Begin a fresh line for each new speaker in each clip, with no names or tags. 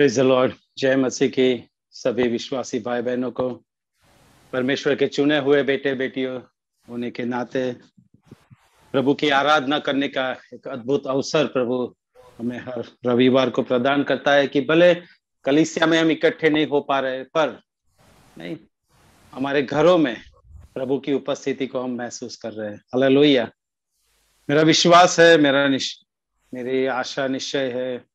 Lord जय मसीह की सभी विश्वासी भाई बहनों को परमेश्वर के चुने हुए बेटे बेटियों होने के नाते प्रभु की आराधना करने का एक अद्भुत अवसर प्रभु हमें हर रविवार को प्रदान करता है कि भले कलिसिया में हम इकट्ठे नहीं हो पा रहे पर नहीं हमारे घरों में प्रभु की उपस्थिति को हम महसूस कर रहे हैं अल मेरा विश्वास है मेरा निश, मेरी आशा निश्चय है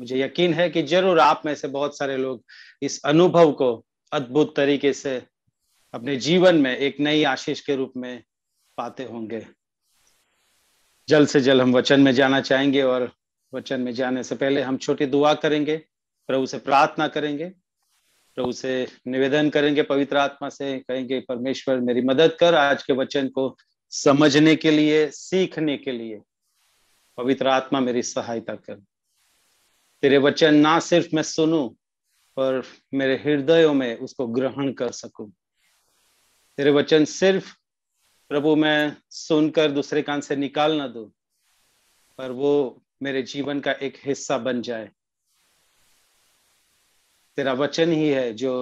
मुझे यकीन है कि जरूर आप में से बहुत सारे लोग इस अनुभव को अद्भुत तरीके से अपने जीवन में एक नई आशीष के रूप में पाते होंगे जल्द से जल्द हम वचन में जाना चाहेंगे और वचन में जाने से पहले हम छोटी दुआ करेंगे प्रभु से प्रार्थना करेंगे प्रभु से निवेदन करेंगे पवित्र आत्मा से कहेंगे परमेश्वर मेरी मदद कर आज के वचन को समझने के लिए सीखने के लिए पवित्र आत्मा मेरी सहायता कर तेरे वचन ना सिर्फ मैं सुनूं पर मेरे हृदयों में उसको ग्रहण कर सकूं तेरे वचन सिर्फ प्रभु मैं सुनकर दूसरे कान से निकाल ना दू पर वो मेरे जीवन का एक हिस्सा बन जाए तेरा वचन ही है जो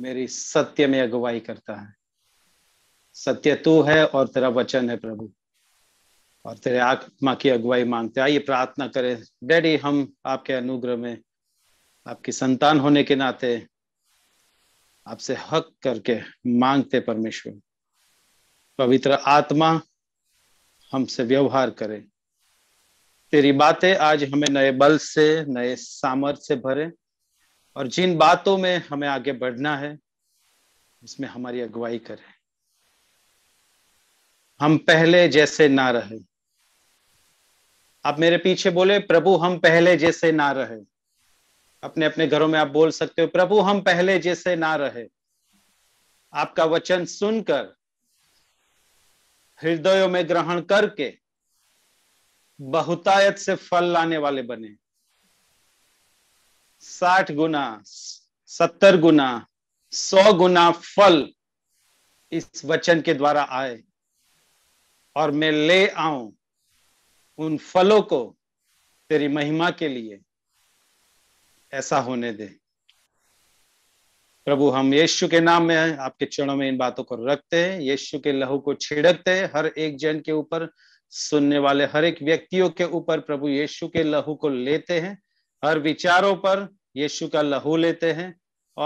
मेरी सत्य में अगुवाई करता है सत्य तू है और तेरा वचन है प्रभु और तेरे आत्मा की अगुवाई मांगते आइए प्रार्थना करें डैडी हम आपके अनुग्रह में आपकी संतान होने के नाते आपसे हक करके मांगते परमेश्वर पवित्र आत्मा हमसे व्यवहार करें तेरी बातें आज हमें नए बल से नए सामर्थ्य से भरे और जिन बातों में हमें आगे बढ़ना है उसमें हमारी अगुवाई करें हम पहले जैसे ना रहे आप मेरे पीछे बोले प्रभु हम पहले जैसे ना रहे अपने अपने घरों में आप बोल सकते हो प्रभु हम पहले जैसे ना रहे आपका वचन सुनकर हृदयों में ग्रहण करके बहुतायत से फल लाने वाले बने साठ गुना सत्तर गुना सौ गुना फल इस वचन के द्वारा आए और मैं ले आऊं उन फलों को तेरी महिमा के लिए ऐसा होने दे प्रभु हम यीशु के नाम में हैं आपके चरणों में इन बातों को रखते हैं यीशु के लहू को छिड़कते हैं हर एक जन के ऊपर सुनने वाले हर एक व्यक्तियों के ऊपर प्रभु यीशु के लहू को लेते हैं हर विचारों पर यीशु का लहू लेते हैं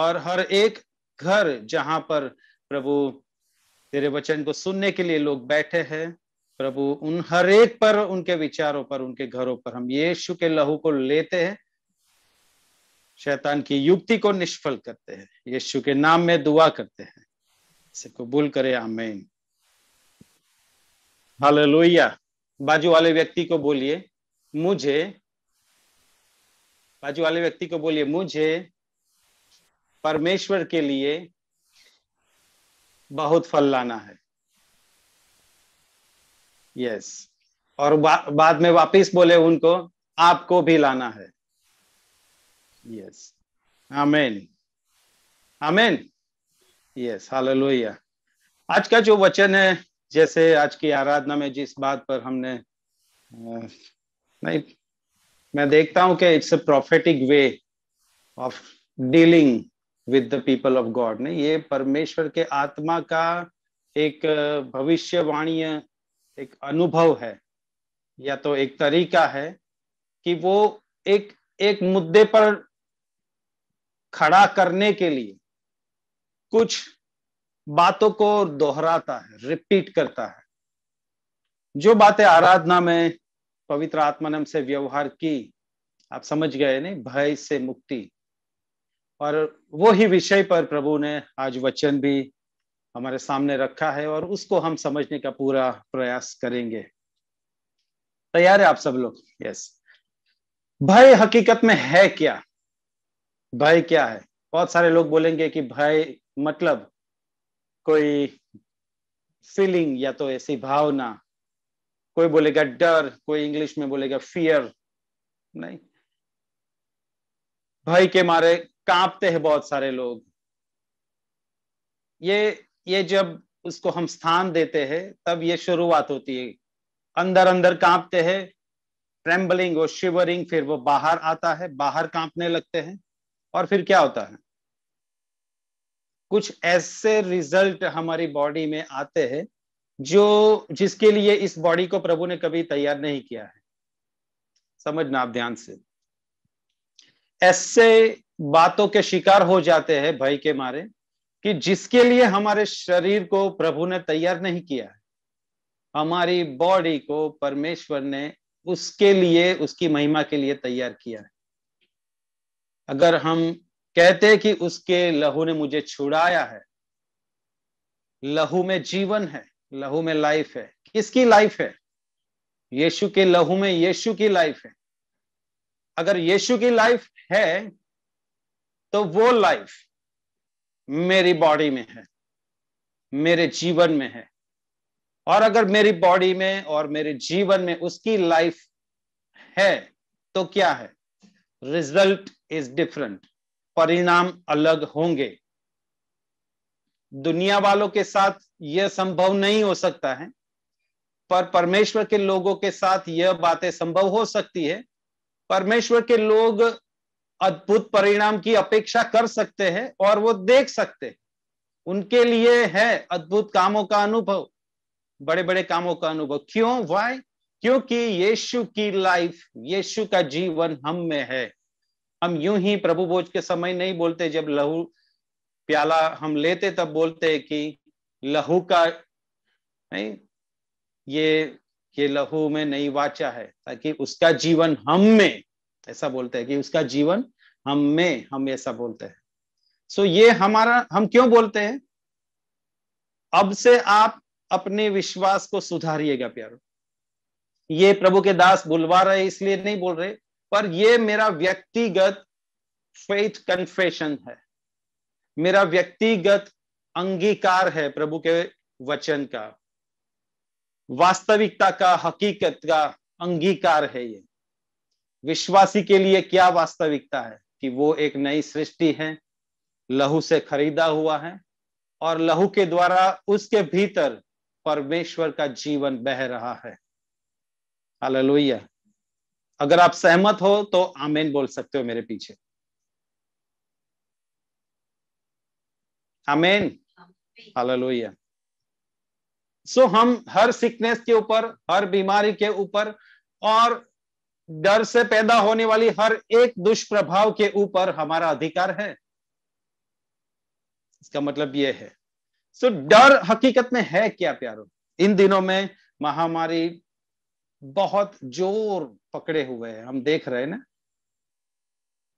और हर एक घर जहां पर प्रभु तेरे वचन को सुनने के लिए लोग बैठे हैं प्रभु उन हर एक पर उनके विचारों पर उनके घरों पर हम यीशु के लहू को लेते हैं शैतान की युक्ति को निष्फल करते हैं यीशु के नाम में दुआ करते हैं इसे कबूल करे आमेन हालेलुया बाजू वाले व्यक्ति को बोलिए मुझे बाजू वाले व्यक्ति को बोलिए मुझे परमेश्वर के लिए बहुत फल लाना है यस और बा, बाद में वापिस बोले उनको आपको भी लाना है yes amen amen yes hallelujah आज का जो वचन है जैसे आज की आराधना में जिस बात पर हमने नहीं मैं देखता हूं कि it's a prophetic way of dealing with the people of God नहीं ये परमेश्वर के आत्मा का एक भविष्यवाणी एक अनुभव है या तो एक तरीका है कि वो एक एक मुद्दे पर खड़ा करने के लिए कुछ बातों को दोहराता है रिपीट करता है जो बातें आराधना में पवित्र आत्मानम से व्यवहार की आप समझ गए नहीं भय से मुक्ति और वो ही विषय पर प्रभु ने आज वचन भी हमारे सामने रखा है और उसको हम समझने का पूरा प्रयास करेंगे तैयार है आप सब लोग यस भय हकीकत में है क्या भय क्या है बहुत सारे लोग बोलेंगे कि भय मतलब कोई फीलिंग या तो ऐसी भावना कोई बोलेगा डर कोई इंग्लिश में बोलेगा फियर नहीं भय के मारे कांपते हैं बहुत सारे लोग ये ये जब उसको हम स्थान देते हैं तब ये शुरुआत होती है अंदर अंदर कांपते हैं ट्रेम्बलिंग और शिवरिंग फिर वो बाहर आता है बाहर कांपने लगते हैं और फिर क्या होता है कुछ ऐसे रिजल्ट हमारी बॉडी में आते हैं जो जिसके लिए इस बॉडी को प्रभु ने कभी तैयार नहीं किया है समझना आप ध्यान से ऐसे बातों के शिकार हो जाते हैं भय के मारे कि जिसके लिए हमारे शरीर को प्रभु ने तैयार नहीं किया है हमारी बॉडी को परमेश्वर ने उसके लिए उसकी महिमा के लिए तैयार किया है अगर हम कहते कि उसके लहू ने मुझे छुड़ाया है लहू में जीवन है लहू में लाइफ है किसकी लाइफ है यीशु के लहू में यीशु की लाइफ है अगर यीशु की लाइफ है तो वो लाइफ मेरी बॉडी में है मेरे जीवन में है और अगर मेरी बॉडी में और मेरे जीवन में उसकी लाइफ है तो क्या है रिजल्ट इज डिफरेंट परिणाम अलग होंगे दुनिया वालों के साथ यह संभव नहीं हो सकता है पर परमेश्वर के लोगों के साथ यह बातें संभव हो सकती है परमेश्वर के लोग अद्भुत परिणाम की अपेक्षा कर सकते हैं और वो देख सकते हैं उनके लिए है अद्भुत कामों का अनुभव बड़े बड़े कामों का अनुभव क्यों वाय क्योंकि यीशु की लाइफ यीशु का जीवन हम में है हम यूं ही प्रभु भोज के समय नहीं बोलते जब लहू प्याला हम लेते तब बोलते हैं कि लहू का नहीं ये ये लहू में नई वाचा है ताकि उसका जीवन हम में ऐसा बोलते हैं कि उसका जीवन हम में हम ऐसा बोलते हैं सो ये हमारा हम क्यों बोलते हैं अब से आप अपने विश्वास को सुधारिएगा प्यारो ये प्रभु के दास बुलवा रहे इसलिए नहीं बोल रहे पर ये मेरा व्यक्तिगत फेथ कन्फेशन है मेरा व्यक्तिगत अंगीकार है प्रभु के वचन का वास्तविकता का हकीकत का अंगीकार है ये विश्वासी के लिए क्या वास्तविकता है कि वो एक नई सृष्टि है लहू से खरीदा हुआ है और लहू के द्वारा उसके भीतर परमेश्वर का जीवन बह रहा है हालेलुया अगर आप सहमत हो तो आमेन बोल सकते हो मेरे पीछे आमेन हालेलुया सो so, हम हर सिकनेस के ऊपर हर बीमारी के ऊपर और डर से पैदा होने वाली हर एक दुष्प्रभाव के ऊपर हमारा अधिकार है इसका मतलब यह है सो so, डर हकीकत में है क्या प्यारो इन दिनों में महामारी बहुत जोर पकड़े हुए है हम देख रहे हैं ना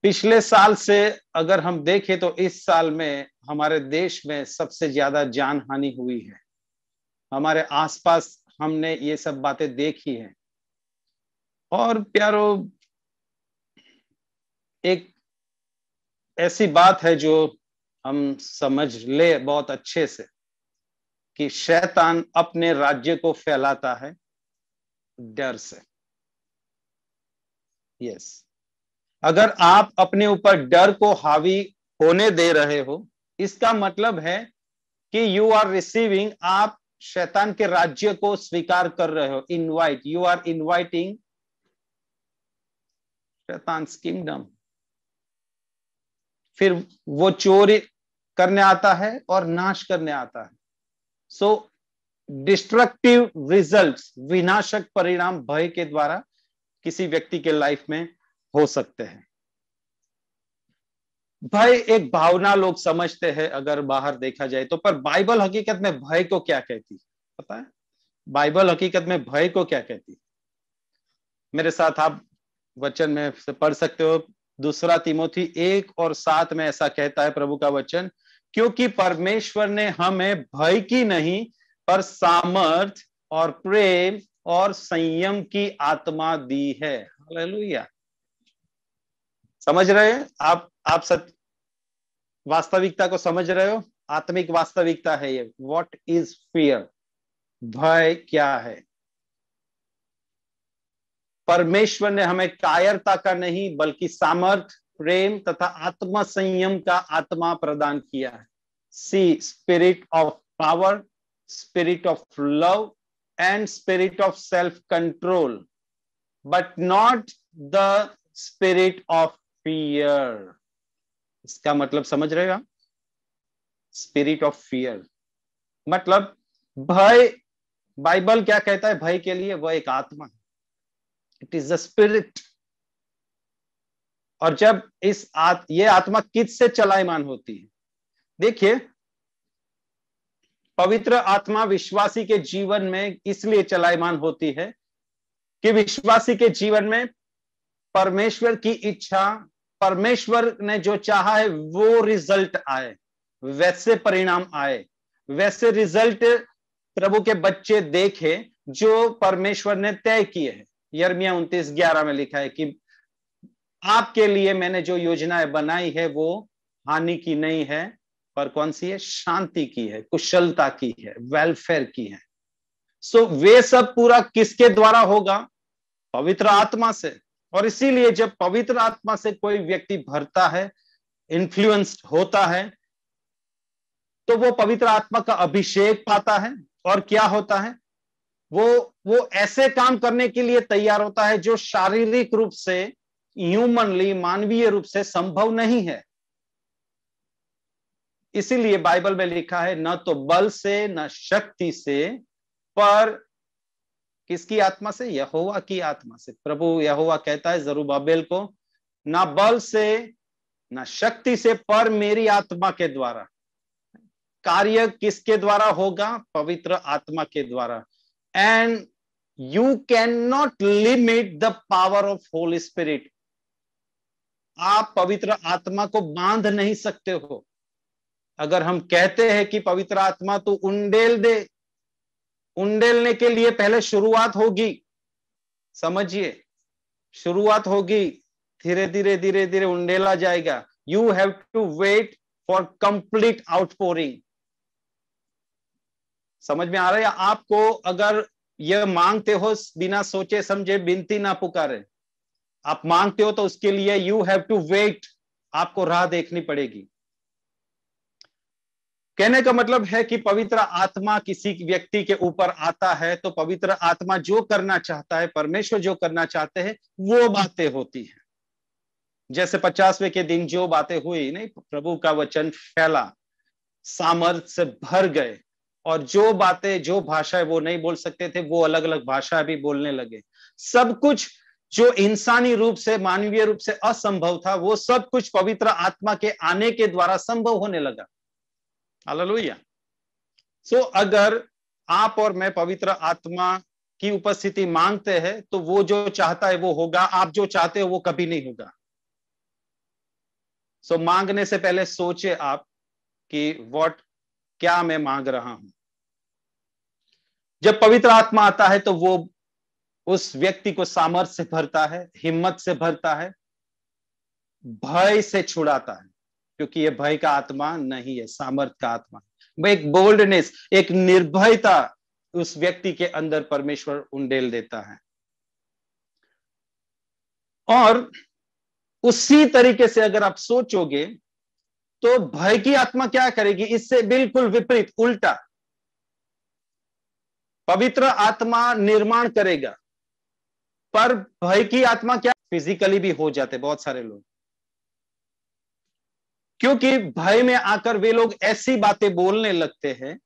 पिछले साल से अगर हम देखें तो इस साल में हमारे देश में सबसे ज्यादा जान हानि हुई है हमारे आसपास हमने ये सब बातें देखी हैं और प्यारो एक ऐसी बात है जो हम समझ ले बहुत अच्छे से कि शैतान अपने राज्य को फैलाता है डर से यस अगर आप अपने ऊपर डर को हावी होने दे रहे हो इसका मतलब है कि यू आर रिसीविंग आप शैतान के राज्य को स्वीकार कर रहे हो invite you are inviting Satan's kingdom फिर वो चोरी करने आता है और नाश करने आता है सो डिस्ट्रक्टिव रिजल्ट्स विनाशक परिणाम भय के द्वारा किसी व्यक्ति के लाइफ में हो सकते हैं भय एक भावना लोग समझते हैं अगर बाहर देखा जाए तो पर बाइबल हकीकत में भय को क्या कहती पता है बाइबल हकीकत में भय को क्या कहती मेरे साथ आप वचन में से पढ़ सकते हो दूसरा तिमोथी एक और सात में ऐसा कहता है प्रभु का वचन क्योंकि परमेश्वर ने हमें भय की नहीं पर सामर्थ और प्रेम और संयम की आत्मा दी है हालेलुया समझ रहे हैं आप आप सत्य वास्तविकता को समझ रहे हो आत्मिक वास्तविकता है ये व्हाट इज फियर भय क्या है परमेश्वर ने हमें कायरता का नहीं बल्कि सामर्थ प्रेम तथा आत्मा संयम का आत्मा प्रदान किया है see spirit of power spirit of love and spirit of self control but not the spirit of fear इसका मतलब समझ रहेगा स्पिरिट ऑफ फियर मतलब भय बाइबल क्या कहता है भय के लिए वह एक आत्मा है इट इज द स्पिरिट और जब इस आत, ये आत्मा किस से चलायमान होती है देखिए पवित्र आत्मा विश्वासी के जीवन में इसलिए चलायमान होती है कि विश्वासी के जीवन में परमेश्वर की इच्छा परमेश्वर ने जो चाहा है वो रिजल्ट आए वैसे परिणाम आए वैसे रिजल्ट प्रभु के बच्चे देखे जो परमेश्वर ने तय किए हैं यर्मिया उन्तीस ग्यारह में लिखा है कि आपके लिए मैंने जो योजनाएं बनाई है वो हानि की नहीं है पर कौन सी है शांति की है कुशलता की है वेलफेयर की है सो so, वे सब पूरा किसके द्वारा होगा पवित्र आत्मा से और इसीलिए जब पवित्र आत्मा से कोई व्यक्ति भरता है इन्फ्लुएंस्ड होता है तो वो पवित्र आत्मा का अभिषेक पाता है और क्या होता है वो वो ऐसे काम करने के लिए तैयार होता है जो शारीरिक रूप से ह्यूमनली मानवीय रूप से संभव नहीं है इसीलिए बाइबल में लिखा है न तो बल से न शक्ति से पर किसकी आत्मा से यहोवा की आत्मा से प्रभु यहोवा कहता है जरूबाबेल को न बल से ना शक्ति से पर मेरी आत्मा के द्वारा कार्य किसके द्वारा होगा पवित्र आत्मा के द्वारा and you can not limit the power of holy spirit आप पवित्र आत्मा को बांध नहीं सकते हो अगर हम कहते हैं कि पवित्र आत्मा तो उंडेल दे उंडेलने के लिए पहले शुरुआत होगी समझिए शुरुआत होगी धीरे धीरे धीरे धीरे उंडेला जाएगा you have to wait for complete outpouring समझ में आ रहा है आपको अगर ये मांगते हो बिना सोचे समझे बिनती ना पुकारे आप मांगते हो तो उसके लिए यू हैव टू वेट आपको राह देखनी पड़ेगी कहने का मतलब है कि पवित्र आत्मा किसी व्यक्ति के ऊपर आता है तो पवित्र आत्मा जो करना चाहता है परमेश्वर जो करना चाहते हैं वो बातें होती हैं जैसे पचासवें के दिन जो बातें हुई नहीं प्रभु का वचन फैला सामर्थ्य से भर गए और जो बातें जो भाषा है वो नहीं बोल सकते थे वो अलग अलग भाषा भी बोलने लगे सब कुछ जो इंसानी रूप से मानवीय रूप से असंभव था वो सब कुछ पवित्र आत्मा के आने के द्वारा संभव होने लगा हालेलुया सो so, अगर आप और मैं पवित्र आत्मा की उपस्थिति मांगते हैं तो वो जो चाहता है वो होगा आप जो चाहते हो वो कभी नहीं होगा सो so, मांगने से पहले सोचे आप कि व्हाट क्या मैं मांग रहा हूं जब पवित्र आत्मा आता है तो वो उस व्यक्ति को सामर्थ्य से भरता है हिम्मत से भरता है भय से छुड़ाता है क्योंकि ये भय का आत्मा नहीं है सामर्थ्य का आत्मा है एक बोल्डनेस एक निर्भयता उस व्यक्ति के अंदर परमेश्वर उंडेल देता है और उसी तरीके से अगर आप सोचोगे तो भय की आत्मा क्या करेगी इससे बिल्कुल विपरीत उल्टा पवित्र आत्मा निर्माण करेगा पर भय की आत्मा क्या फिजिकली भी हो जाते बहुत सारे लोग क्योंकि भय में आकर वे लोग ऐसी बातें बोलने लगते हैं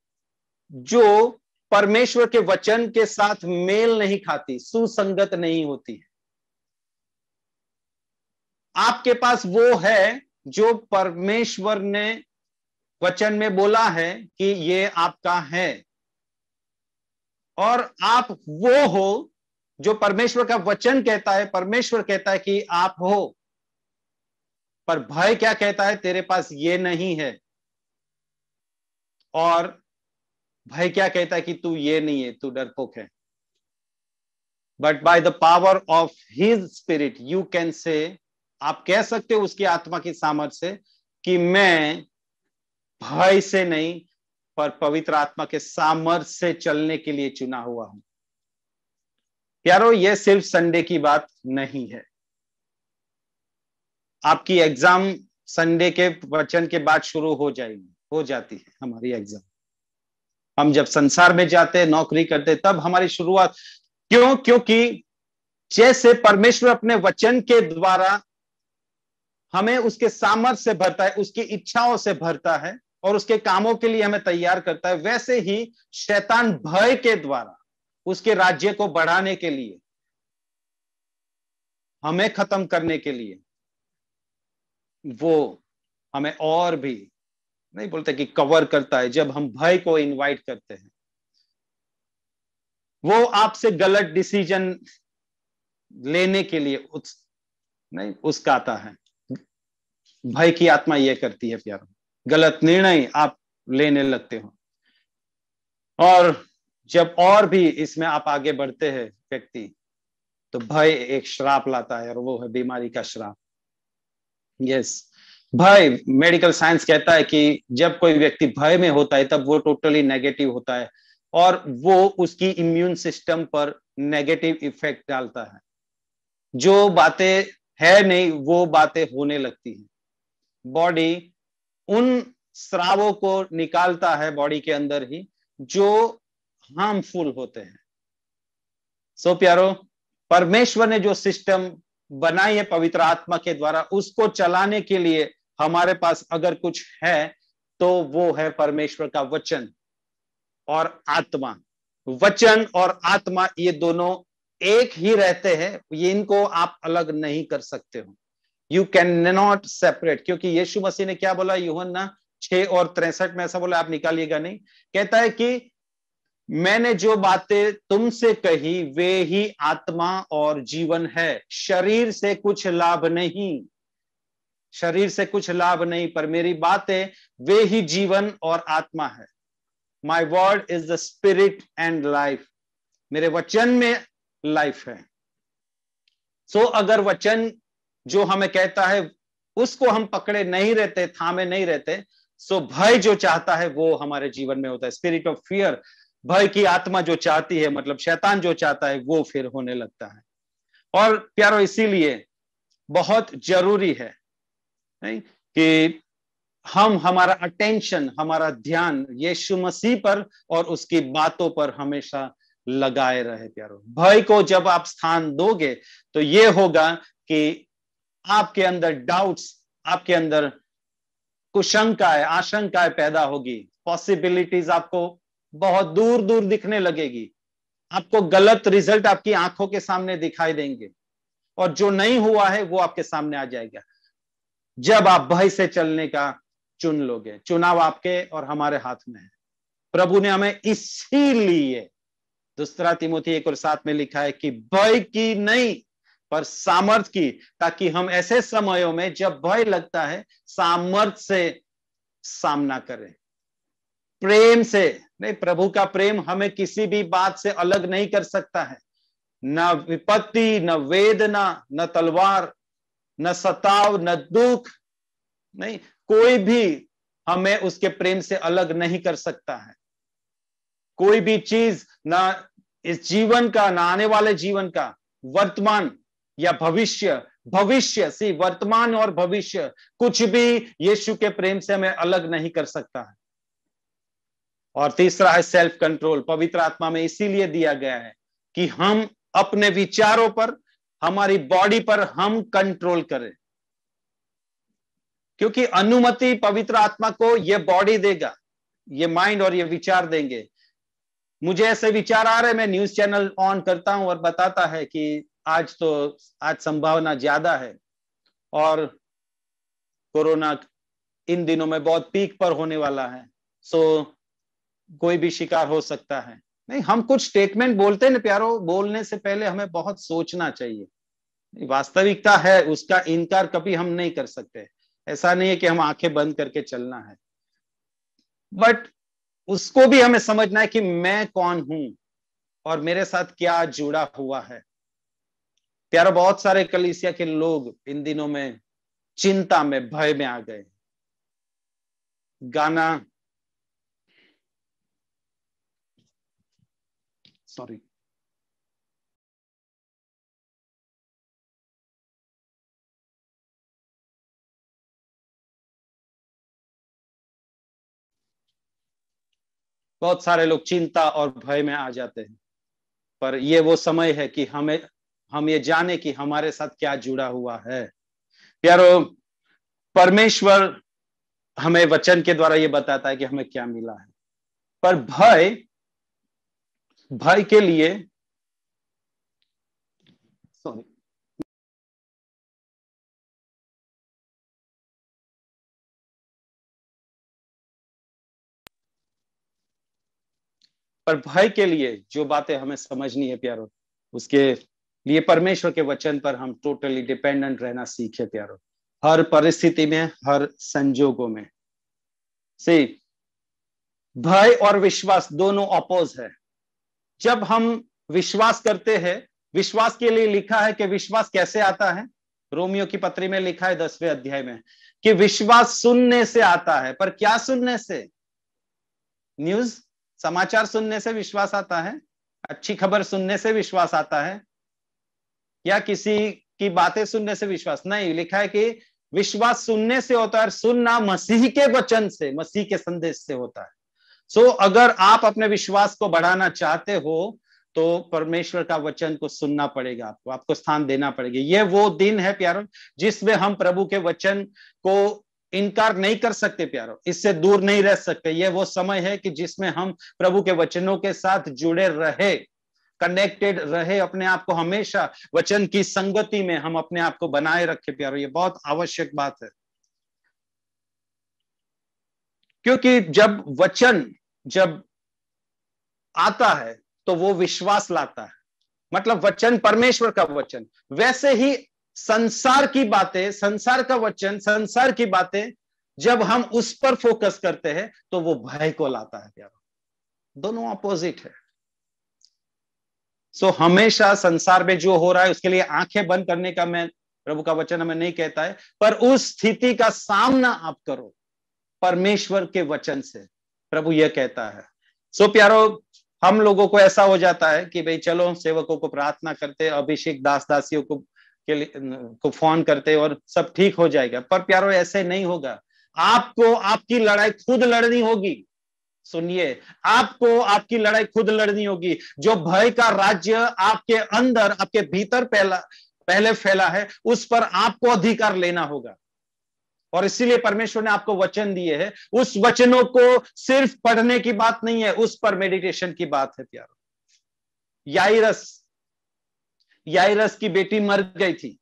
जो परमेश्वर के वचन के साथ मेल नहीं खाती सुसंगत नहीं होती है आपके पास वो है जो परमेश्वर ने वचन में बोला है कि ये आपका है और आप वो हो जो परमेश्वर का वचन कहता है परमेश्वर कहता है कि आप हो पर भय क्या कहता है तेरे पास ये नहीं है और भय क्या कहता है कि तू ये नहीं है तू डरपोक है but by the power of his spirit you can say आप कह सकते हो उसकी आत्मा की सामर्थ्य से कि मैं भय से नहीं पर पवित्र आत्मा के सामर्थ्य से चलने के लिए चुना हुआ हूं प्यारो यह सिर्फ संडे की बात नहीं है आपकी एग्जाम संडे के वचन के बाद शुरू हो जाएगी हो जाती है हमारी एग्जाम हम जब संसार में जाते नौकरी करते तब हमारी शुरुआत क्यों क्योंकि जैसे परमेश्वर अपने वचन के द्वारा हमें उसके सामर्थ्य से भरता है उसकी इच्छाओं से भरता है और उसके कामों के लिए हमें तैयार करता है वैसे ही शैतान भय के द्वारा उसके राज्य को बढ़ाने के लिए हमें खत्म करने के लिए वो हमें और भी नहीं बोलते कि कवर करता है जब हम भय को इनवाइट करते हैं वो आपसे गलत डिसीजन लेने के लिए उस नहीं उसकाता है भय की आत्मा यह करती है प्यारो गलत निर्णय आप लेने लगते हो और जब और भी इसमें आप आगे बढ़ते हैं व्यक्ति तो भय एक श्राप लाता है और वो है बीमारी का श्राप यस भय मेडिकल साइंस कहता है कि जब कोई व्यक्ति भय में होता है तब वो टोटली नेगेटिव होता है और वो उसकी इम्यून सिस्टम पर नेगेटिव इफेक्ट डालता है जो बातें है नहीं वो बातें होने लगती हैं बॉडी उन श्रावों को निकालता है बॉडी के अंदर ही जो हार्मफुल होते हैं सो so, प्यारो परमेश्वर ने जो सिस्टम बनाई है पवित्र आत्मा के द्वारा उसको चलाने के लिए हमारे पास अगर कुछ है तो वो है परमेश्वर का वचन और आत्मा वचन और आत्मा ये दोनों एक ही रहते हैं ये इनको आप अलग नहीं कर सकते हो यू कैन नॉट सेपरेट क्योंकि यीशु मसीह ने क्या बोला ना छ और तिरसठ में ऐसा बोला आप निकालिएगा नहीं कहता है कि मैंने जो बातें तुमसे कही वे ही आत्मा और जीवन है शरीर से कुछ लाभ नहीं शरीर से कुछ लाभ नहीं पर मेरी बातें वे ही जीवन और आत्मा है my word is the spirit and life मेरे वचन में लाइफ है सो so, अगर वचन जो हमें कहता है उसको हम पकड़े नहीं रहते थामे नहीं रहते सो भय जो चाहता है वो हमारे जीवन में होता है स्पिरिट ऑफ फियर भय की आत्मा जो चाहती है मतलब शैतान जो चाहता है वो फिर होने लगता है और प्यारो इसीलिए बहुत जरूरी है नहीं? कि हम हमारा अटेंशन हमारा ध्यान यीशु मसीह पर और उसकी बातों पर हमेशा लगाए रहे प्यारो भय को जब आप स्थान दोगे तो ये होगा कि आपके अंदर डाउट्स आपके अंदर कुशंकाएं आशंकाएं पैदा होगी पॉसिबिलिटीज आपको बहुत दूर दूर दिखने लगेगी आपको गलत रिजल्ट आपकी आंखों के सामने दिखाई देंगे और जो नहीं हुआ है वो आपके सामने आ जाएगा जब आप भय से चलने का चुन लोगे चुनाव आपके और हमारे हाथ में है प्रभु ने हमें इसीलिए दूसरा तिमोथी एक और साथ में लिखा है कि भय की नहीं पर सामर्थ्य की ताकि हम ऐसे समयों में जब भय लगता है सामर्थ्य से सामना करें प्रेम से नहीं प्रभु का प्रेम हमें किसी भी बात से अलग नहीं कर सकता है न विपत्ति न वेदना न तलवार न सताव न दुख नहीं कोई भी हमें उसके प्रेम से अलग नहीं कर सकता है कोई भी चीज ना इस जीवन का ना आने वाले जीवन का वर्तमान या भविष्य भविष्य सी वर्तमान और भविष्य कुछ भी यीशु के प्रेम से हमें अलग नहीं कर सकता है और तीसरा है सेल्फ कंट्रोल पवित्र आत्मा में इसीलिए दिया गया है कि हम अपने विचारों पर हमारी बॉडी पर हम कंट्रोल करें क्योंकि अनुमति पवित्र आत्मा को ये बॉडी देगा ये माइंड और ये विचार देंगे मुझे ऐसे विचार आ रहे मैं न्यूज चैनल ऑन करता हूं और बताता है कि आज तो आज संभावना ज्यादा है और कोरोना इन दिनों में बहुत पीक पर होने वाला है सो कोई भी शिकार हो सकता है नहीं हम कुछ स्टेटमेंट बोलते ना प्यारो बोलने से पहले हमें बहुत सोचना चाहिए वास्तविकता है उसका इनकार कभी हम नहीं कर सकते ऐसा नहीं है कि हम आंखें बंद करके चलना है बट उसको भी हमें समझना है कि मैं कौन हूं और मेरे साथ क्या जुड़ा हुआ है प्यारो बहुत सारे कलिसिया के लोग इन दिनों में चिंता में भय में आ गए गाना सॉरी बहुत सारे लोग चिंता और भय में आ जाते हैं पर यह वो समय है कि हमें हम ये जाने कि हमारे साथ क्या जुड़ा हुआ है प्यारो परमेश्वर हमें वचन के द्वारा ये बताता है कि हमें क्या मिला है पर भय भय के लिए सॉरी पर भय के लिए जो बातें हमें समझनी है प्यारो उसके लिए परमेश्वर के वचन पर हम टोटली डिपेंडेंट रहना सीखे प्यारो हर परिस्थिति में हर संजोगों में सी भय और विश्वास दोनों अपोज है जब हम विश्वास करते हैं विश्वास के लिए लिखा है कि विश्वास कैसे आता है रोमियो की पत्री में लिखा है दसवें अध्याय में कि विश्वास सुनने से आता है पर क्या सुनने से न्यूज समाचार सुनने से विश्वास आता है अच्छी खबर सुनने से विश्वास आता है या किसी की बातें सुनने से विश्वास नहीं लिखा है कि विश्वास सुनने से होता है सुनना मसीह के वचन से मसीह के संदेश से होता है सो so, अगर आप अपने विश्वास को बढ़ाना चाहते हो तो परमेश्वर का वचन को सुनना पड़ेगा आपको आपको स्थान देना पड़ेगा ये वो दिन है प्यारो जिसमें हम प्रभु के वचन को इनकार नहीं कर सकते प्यारो इससे दूर नहीं रह सकते ये वो समय है कि जिसमें हम प्रभु के वचनों के साथ जुड़े रहे कनेक्टेड रहे अपने आप को हमेशा वचन की संगति में हम अपने आप को बनाए रखे प्यारो ये बहुत आवश्यक बात है क्योंकि जब वचन जब आता है तो वो विश्वास लाता है मतलब वचन परमेश्वर का वचन वैसे ही संसार की बातें संसार का वचन संसार की बातें जब हम उस पर फोकस करते हैं तो वो भय को लाता है प्यारो दोनों अपोजिट है सो so, हमेशा संसार में जो हो रहा है उसके लिए आंखें बंद करने का मैं प्रभु का वचन हमें नहीं कहता है पर उस स्थिति का सामना आप करो परमेश्वर के वचन से प्रभु यह कहता है सो so, प्यारो हम लोगों को ऐसा हो जाता है कि भाई चलो सेवकों को प्रार्थना करते अभिषेक दास दासियों को के लिए को फोन करते और सब ठीक हो जाएगा पर प्यारो ऐसे नहीं होगा आपको आपकी लड़ाई खुद लड़नी होगी सुनिए आपको आपकी लड़ाई खुद लड़नी होगी जो भय का राज्य आपके अंदर आपके भीतर पहला पहले फैला है उस पर आपको अधिकार लेना होगा और इसीलिए परमेश्वर ने आपको वचन दिए हैं उस वचनों को सिर्फ पढ़ने की बात नहीं है उस पर मेडिटेशन की बात है प्यारो याइरस याइरस की बेटी मर गई थी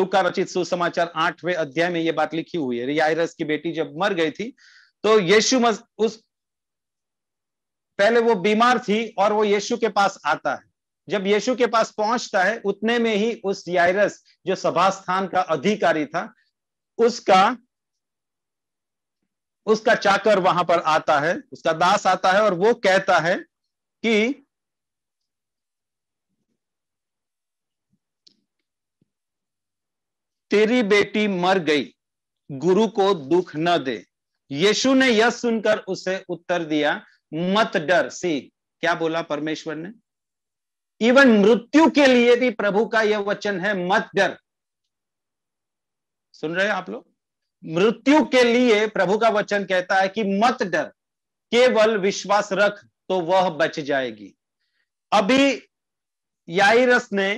लुका रचित सुसमाचार आठवें अध्याय में यह बात लिखी हुई है याइरस की बेटी जब मर गई थी तो यीशु मस उस पहले वो बीमार थी और वो यीशु के पास आता है जब यीशु के पास पहुंचता है उतने में ही उस यायरस जो सभा स्थान का अधिकारी था उसका उसका चाकर वहां पर आता है उसका दास आता है और वो कहता है कि तेरी बेटी मर गई गुरु को दुख न दे यीशु ने यह सुनकर उसे उत्तर दिया मत डर सी क्या बोला परमेश्वर ने इवन मृत्यु के लिए भी प्रभु का यह वचन है मत डर सुन रहे हैं आप लोग मृत्यु के लिए प्रभु का वचन कहता है कि मत डर केवल विश्वास रख तो वह बच जाएगी अभी याइरस ने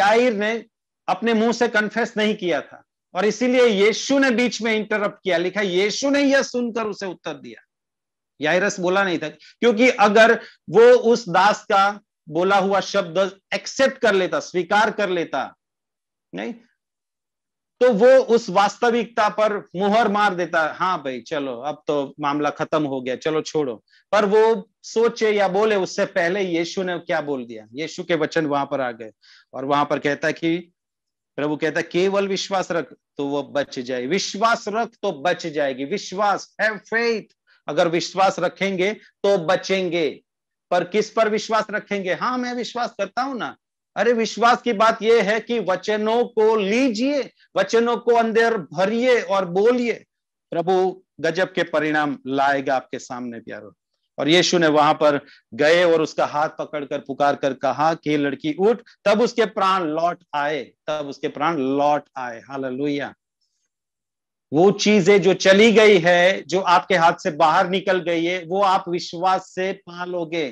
याइर ने अपने मुंह से कन्फेस नहीं किया था और इसीलिए यीशु ने बीच में इंटरप्ट किया लिखा यीशु ने यह सुनकर उसे उत्तर दिया याइरस बोला नहीं था क्योंकि अगर वो उस दास का बोला हुआ शब्द एक्सेप्ट कर लेता स्वीकार कर लेता नहीं तो वो उस वास्तविकता पर मुहर मार देता हाँ भाई चलो अब तो मामला खत्म हो गया चलो छोड़ो पर वो सोचे या बोले उससे पहले यीशु ने क्या बोल दिया यीशु के वचन वहां पर आ गए और वहां पर कहता है कि प्रभु कहता है केवल विश्वास रख तो वो बच जाए विश्वास रख तो बच जाएगी विश्वास हैव फेथ अगर विश्वास रखेंगे तो बचेंगे पर किस पर विश्वास रखेंगे हाँ मैं विश्वास करता हूं ना अरे विश्वास की बात यह है कि वचनों को लीजिए वचनों को अंदर भरिए और बोलिए प्रभु गजब के परिणाम लाएगा आपके सामने प्यारो और यीशु ने वहां पर गए और उसका हाथ पकड़कर पुकार कर कहा कि लड़की उठ तब उसके प्राण लौट आए तब उसके प्राण लौट आए हाल वो चीजें जो चली गई है जो आपके हाथ से बाहर निकल गई है वो आप विश्वास से पा लोगे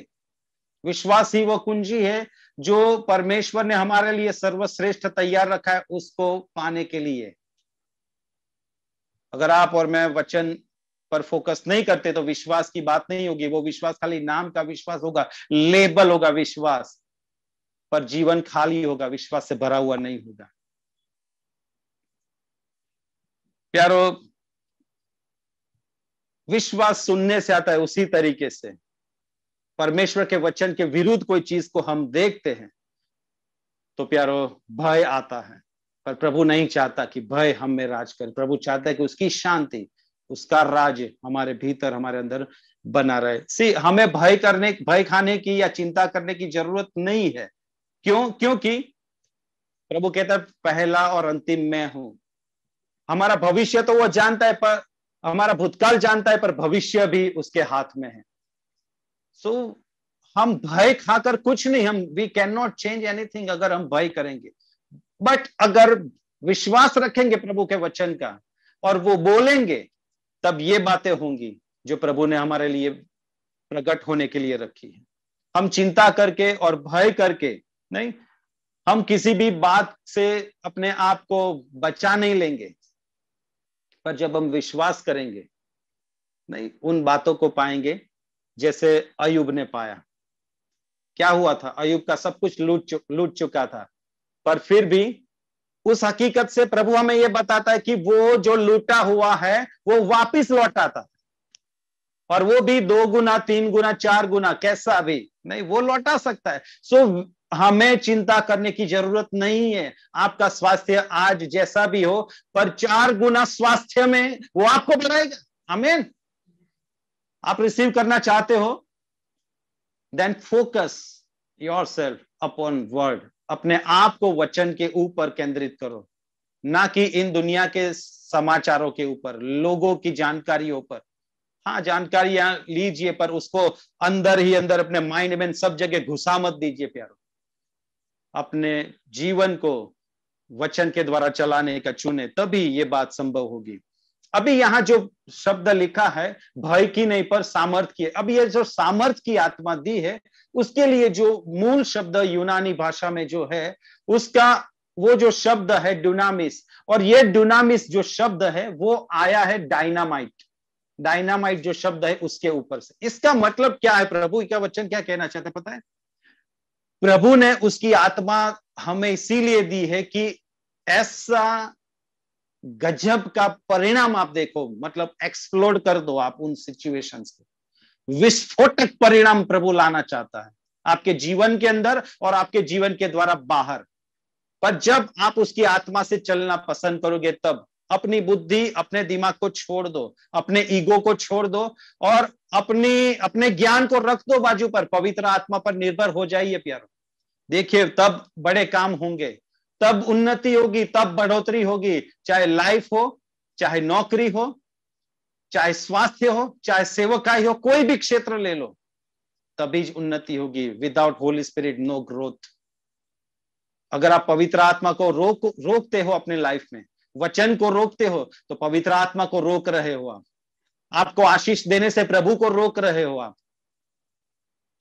विश्वास ही वो कुंजी है जो परमेश्वर ने हमारे लिए सर्वश्रेष्ठ तैयार रखा है उसको पाने के लिए अगर आप और मैं वचन पर फोकस नहीं करते तो विश्वास की बात नहीं होगी वो विश्वास खाली नाम का विश्वास होगा लेबल होगा विश्वास पर जीवन खाली होगा विश्वास से भरा हुआ नहीं होगा प्यारो विश्वास सुनने से आता है उसी तरीके से परमेश्वर के वचन के विरुद्ध कोई चीज को हम देखते हैं तो प्यारो भय आता है पर प्रभु नहीं चाहता कि भय हम में राज करे प्रभु चाहता है कि उसकी शांति उसका राज हमारे भीतर हमारे अंदर बना रहे सी हमें भय करने भय खाने की या चिंता करने की जरूरत नहीं है क्यों क्योंकि प्रभु कहता है पहला और अंतिम मैं हूं हमारा भविष्य तो वो जानता है पर हमारा भूतकाल जानता है पर भविष्य भी उसके हाथ में है सो so, हम भय खाकर कुछ नहीं हम we can not change anything अगर हम भय करेंगे बट अगर विश्वास रखेंगे प्रभु के वचन का और वो बोलेंगे तब ये बातें होंगी जो प्रभु ने हमारे लिए प्रकट होने के लिए रखी है हम चिंता करके और भय करके नहीं हम किसी भी बात से अपने आप को बचा नहीं लेंगे पर जब हम विश्वास करेंगे नहीं उन बातों को पाएंगे जैसे अयुब ने पाया क्या हुआ था अयुब का सब कुछ लूट चु, लूट चुका था पर फिर भी उस हकीकत से प्रभु हमें यह बताता है कि वो जो लूटा हुआ है वो वापिस लौट आता और वो भी दो गुना तीन गुना चार गुना कैसा भी नहीं वो लौटा सकता है सो so, हमें चिंता करने की जरूरत नहीं है आपका स्वास्थ्य आज जैसा भी हो पर चार गुना स्वास्थ्य में वो आपको बढ़ाएगा हमें आप रिसीव करना चाहते हो then focus yourself upon word अपने आप को वचन के ऊपर केंद्रित करो ना कि इन दुनिया के समाचारों के ऊपर लोगों की जानकारियों पर हाँ जानकारी लीजिए पर उसको अंदर ही अंदर अपने माइंड में सब जगह घुसा मत दीजिए प्यारो अपने जीवन को वचन के द्वारा चलाने का चुने तभी ये बात संभव होगी अभी यहाँ जो शब्द लिखा है भय की नहीं पर सामर्थ की अब ये जो सामर्थ की आत्मा दी है उसके लिए जो मूल शब्द यूनानी भाषा में जो है उसका वो जो शब्द है डुनामिस और ये डुनामिस जो शब्द है वो आया है डायनामाइट डायनामाइट जो शब्द है उसके ऊपर से इसका मतलब क्या है प्रभु क्या वचन क्या कहना चाहते हैं पता है प्रभु ने उसकी आत्मा हमें इसीलिए दी है कि ऐसा गजब का परिणाम आप देखो मतलब एक्सप्लोड कर दो आप उन सिचुएशंस को विस्फोटक परिणाम प्रभु लाना चाहता है आपके जीवन के अंदर और आपके जीवन के द्वारा बाहर पर जब आप उसकी आत्मा से चलना पसंद करोगे तब अपनी बुद्धि अपने दिमाग को छोड़ दो अपने ईगो को छोड़ दो और अपनी अपने ज्ञान को रख दो बाजू पर पवित्र आत्मा पर निर्भर हो जाइए प्यारो देखिए तब बड़े काम होंगे तब उन्नति होगी तब बढ़ोतरी होगी चाहे लाइफ हो चाहे नौकरी हो चाहे स्वास्थ्य हो चाहे सेवकाई हो कोई भी क्षेत्र ले लो तभी उन्नति होगी without holy spirit no growth अगर आप पवित्र आत्मा को रोक रोकते हो अपने लाइफ में वचन को रोकते हो तो पवित्र आत्मा को रोक रहे हो आपको आशीष देने से प्रभु को रोक रहे हो आप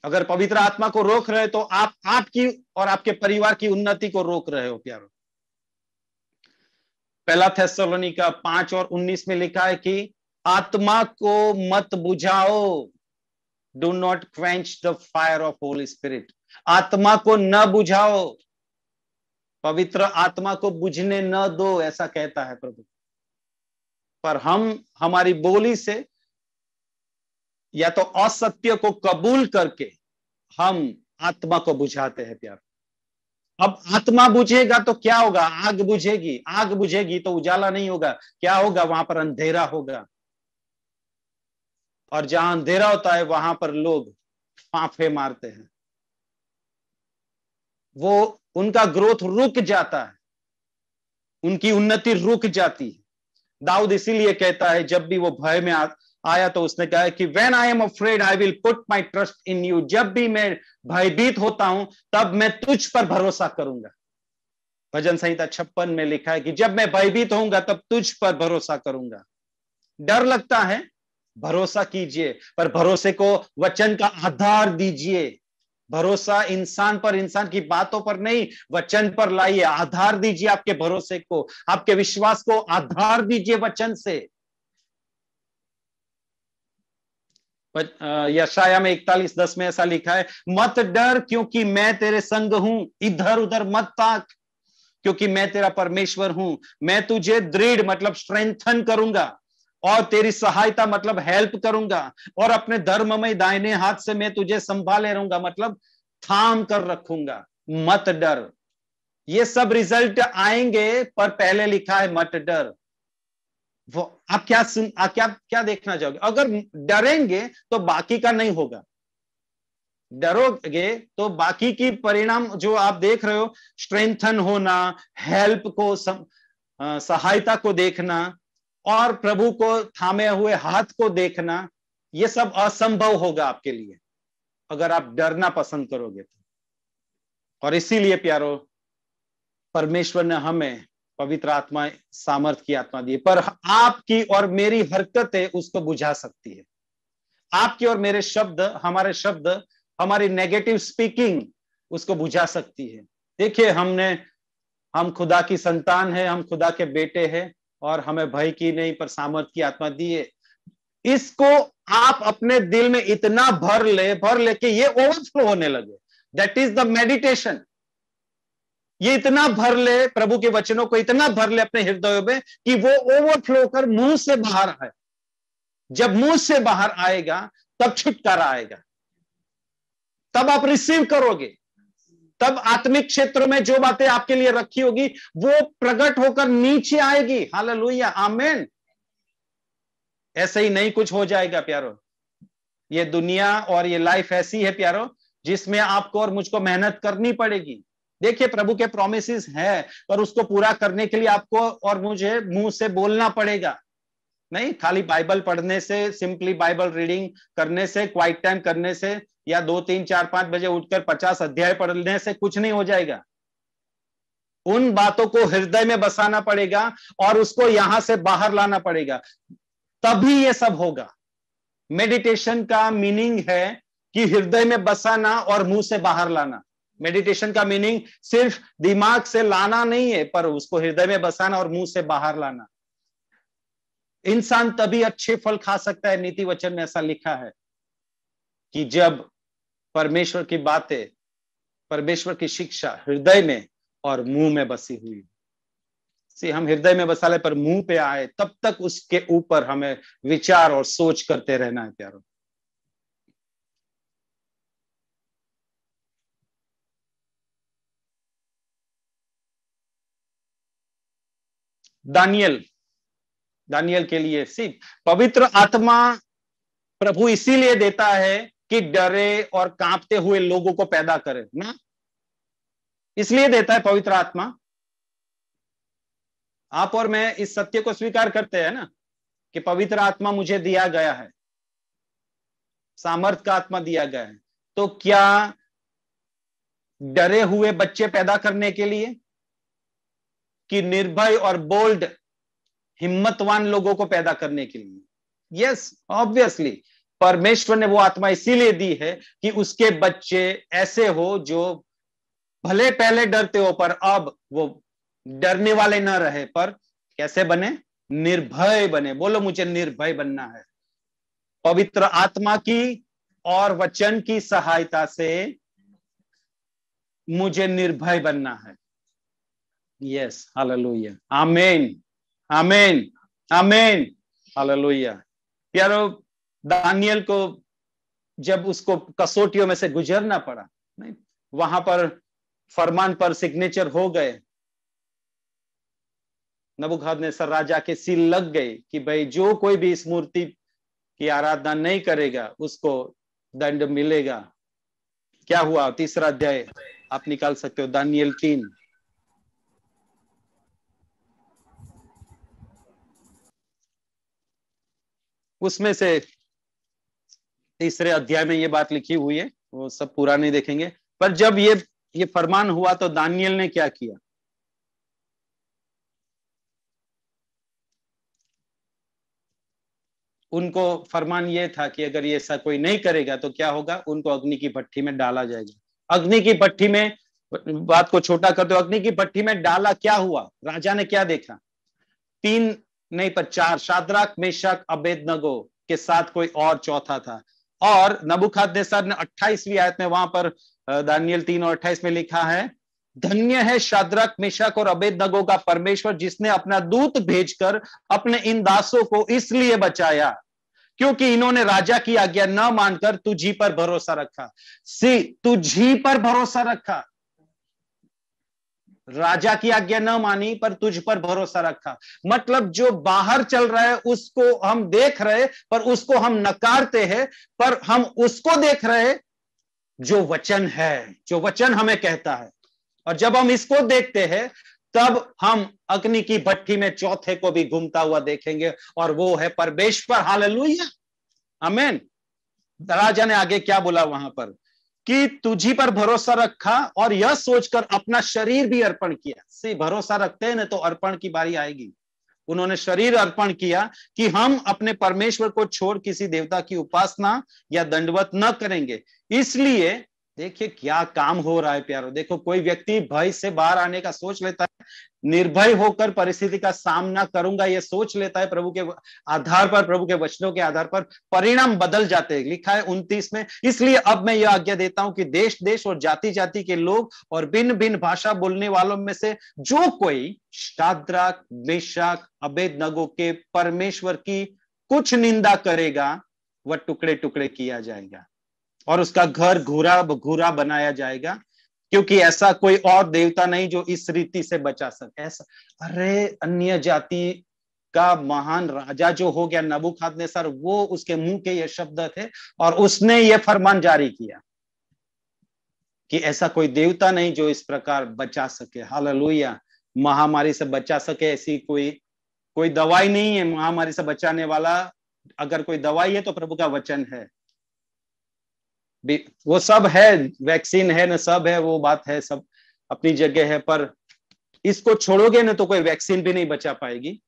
अगर पवित्र आत्मा को रोक रहे तो आप आपकी और आपके परिवार की उन्नति को रोक रहे हो प्यारो पहला थे का पांच और उन्नीस में लिखा है कि आत्मा को मत बुझाओ do not quench the fire of holy spirit आत्मा को न बुझाओ पवित्र आत्मा को बुझने न दो ऐसा कहता है प्रभु पर हम हमारी बोली से या तो असत्य को कबूल करके हम आत्मा को बुझाते हैं प्यार अब आत्मा बुझेगा तो क्या होगा आग बुझेगी आग बुझेगी तो उजाला नहीं होगा क्या होगा वहां पर अंधेरा होगा और जहां अंधेरा होता है वहां पर लोग फांफे मारते हैं वो उनका ग्रोथ रुक जाता है उनकी उन्नति रुक जाती है दाऊद इसीलिए कहता है जब भी वो भय में आ, आया तो उसने कहा कि when I am afraid I will put my trust in you जब भी मैं भयभीत होता हूं तब मैं तुझ पर भरोसा करूंगा भजन संहिता छप्पन में लिखा है कि जब मैं भयभीत होऊंगा तब तुझ पर भरोसा करूंगा डर लगता है भरोसा कीजिए पर भरोसे को वचन का आधार दीजिए भरोसा इंसान पर इंसान की बातों पर नहीं वचन पर लाइए आधार दीजिए आपके भरोसे को आपके विश्वास को आधार दीजिए वचन से यशाया में इकतालीस दस में ऐसा लिखा है मत डर क्योंकि मैं तेरे संग हूं इधर उधर मत ताक क्योंकि मैं तेरा परमेश्वर हूं मैं तुझे दृढ़ मतलब स्ट्रेंथन करूंगा और तेरी सहायता मतलब हेल्प करूंगा और अपने धर्म में दाहिने हाथ से मैं तुझे संभाले रहूंगा मतलब थाम कर रखूंगा मत डर ये सब रिजल्ट आएंगे पर पहले लिखा है मत डर वो आप क्या सुन आप क्या क्या देखना चाहोगे अगर डरेंगे तो बाकी का नहीं होगा डरोगे तो बाकी की परिणाम जो आप देख रहे हो स्ट्रेंथन होना हेल्प को सम, आ, सहायता को देखना और प्रभु को थामे हुए हाथ को देखना यह सब असंभव होगा आपके लिए अगर आप डरना पसंद करोगे तो और इसीलिए प्यारो परमेश्वर ने हमें पवित्र आत्मा सामर्थ की आत्मा दी पर आपकी और मेरी हरकतें उसको बुझा सकती है आपके और मेरे शब्द हमारे शब्द हमारी नेगेटिव स्पीकिंग उसको बुझा सकती है देखिए हमने हम खुदा की संतान है हम खुदा के बेटे हैं और हमें भय की नहीं पर सामर्थ की आत्मा दिए इसको आप अपने दिल में इतना भर ले भर लेके ये ओवरफ्लो होने लगे दैट इज द मेडिटेशन ये इतना भर ले प्रभु के वचनों को इतना भर ले अपने हृदय में कि वो ओवरफ्लो कर मुंह से बाहर आए जब मुंह से बाहर आएगा तब छुटकारा आएगा तब आप रिसीव करोगे तब आत्मिक क्षेत्र में जो बातें आपके लिए रखी होगी वो प्रकट होकर नीचे आएगी हाल लोहिया आमेन ऐसे ही नहीं कुछ हो जाएगा प्यारो ये दुनिया और ये लाइफ ऐसी है प्यारो जिसमें आपको और मुझको मेहनत करनी पड़ेगी देखिए प्रभु के प्रोमिस है पर उसको पूरा करने के लिए आपको और मुझे मुंह से बोलना पड़ेगा नहीं खाली बाइबल पढ़ने से सिंपली बाइबल रीडिंग करने से क्वाइट टाइम करने से या दो तीन चार पांच बजे उठकर पचास अध्याय पढ़ने से कुछ नहीं हो जाएगा उन बातों को हृदय में बसाना पड़ेगा और उसको यहां से बाहर लाना पड़ेगा तभी यह सब होगा मेडिटेशन का मीनिंग है कि हृदय में बसाना और मुंह से बाहर लाना मेडिटेशन का मीनिंग सिर्फ दिमाग से लाना नहीं है पर उसको हृदय में बसाना और मुंह से बाहर लाना इंसान तभी अच्छे फल खा सकता है नीति वचन में ऐसा लिखा है कि जब परमेश्वर की बातें परमेश्वर की शिक्षा हृदय में और मुंह में बसी हुई सी हम हृदय में बसा ले पर मुंह पे आए तब तक उसके ऊपर हमें विचार और सोच करते रहना है प्यारों दानियल दानियल के लिए सिर्फ पवित्र आत्मा प्रभु इसीलिए देता है कि डरे और कांपते हुए लोगों को पैदा करे ना इसलिए देता है पवित्र आत्मा आप और मैं इस सत्य को स्वीकार करते हैं ना कि पवित्र आत्मा मुझे दिया गया है सामर्थ का आत्मा दिया गया है तो क्या डरे हुए बच्चे पैदा करने के लिए कि निर्भय और बोल्ड हिम्मतवान लोगों को पैदा करने के लिए यस yes, ऑब्वियसली परमेश्वर ने वो आत्मा इसीलिए दी है कि उसके बच्चे ऐसे हो जो भले पहले डरते हो पर अब वो डरने वाले ना रहे पर कैसे बने निर्भय बने बोलो मुझे निर्भय बनना है पवित्र आत्मा की और वचन की सहायता से मुझे निर्भय बनना है yes hallelujah amen amen amen hallelujah प्यारो दानियल को जब उसको कसोटियों में से गुजरना पड़ा नहीं वहां पर फरमान पर सिग्नेचर हो गए नबुखाद ने सर राजा के सील लग गए कि भाई जो कोई भी इस मूर्ति की आराधना नहीं करेगा उसको दंड मिलेगा क्या हुआ तीसरा अध्याय आप निकाल सकते हो दानियल तीन उसमें से तीसरे अध्याय में ये बात लिखी हुई है वो सब पूरा नहीं देखेंगे पर जब ये ये फरमान हुआ तो दानियल ने क्या किया उनको फरमान ये था कि अगर ये ऐसा कोई नहीं करेगा तो क्या होगा उनको अग्नि की भट्टी में डाला जाएगा अग्नि की भट्टी में बात को छोटा कर दो अग्नि की भट्टी में डाला क्या हुआ राजा ने क्या देखा तीन नहीं पर चार शादराक मेशक अबेदनगो के साथ कोई और चौथा था और नबुखाद ने 28वीं आयत में वहां पर दानियल तीन और अट्ठाईस में लिखा है धन्य है शाद्रक मिशक और अबेद नगो का परमेश्वर जिसने अपना दूत भेजकर अपने इन दासों को इसलिए बचाया क्योंकि इन्होंने राजा की आज्ञा न मानकर तुझी पर भरोसा रखा सी तुझी पर भरोसा रखा राजा की आज्ञा न मानी पर तुझ पर भरोसा रखा मतलब जो बाहर चल रहा है उसको हम देख रहे पर उसको हम नकारते हैं पर हम उसको देख रहे जो वचन है जो वचन हमें कहता है और जब हम इसको देखते हैं तब हम अग्नि की भट्टी में चौथे को भी घूमता हुआ देखेंगे और वो है परमेश्वर हाल लुया अमेन राजा ने आगे क्या बोला वहां पर कि तुझी पर भरोसा रखा और यह सोचकर अपना शरीर भी अर्पण किया से भरोसा रखते हैं ना तो अर्पण की बारी आएगी उन्होंने शरीर अर्पण किया कि हम अपने परमेश्वर को छोड़ किसी देवता की उपासना या दंडवत न करेंगे इसलिए देखिए क्या काम हो रहा है प्यारो देखो कोई व्यक्ति भय से बाहर आने का सोच लेता है निर्भय होकर परिस्थिति का सामना करूंगा यह सोच लेता है प्रभु के आधार पर प्रभु के वचनों के आधार पर परिणाम बदल जाते हैं लिखा है उनतीस में इसलिए अब मैं यह आज्ञा देता हूं कि देश देश और जाति जाति के लोग और भिन्न भिन्न भाषा बोलने वालों में से जो कोई शाद्राक बेशाक अबेद नगो के परमेश्वर की कुछ निंदा करेगा वह टुकड़े टुकड़े किया जाएगा और उसका घर घूरा घूरा बनाया जाएगा क्योंकि ऐसा कोई और देवता नहीं जो इस रीति से बचा सके ऐसा अरे अन्य जाति का महान राजा जो हो गया नबुखाद ने सर वो उसके मुंह के ये शब्द थे और उसने ये फरमान जारी किया कि ऐसा कोई देवता नहीं जो इस प्रकार बचा सके हाल महामारी से बचा सके ऐसी कोई कोई दवाई नहीं है महामारी से बचाने वाला अगर कोई दवाई है तो प्रभु का वचन है वो सब है वैक्सीन है ना सब है वो बात है सब अपनी जगह है पर इसको छोड़ोगे ना तो कोई वैक्सीन भी नहीं बचा पाएगी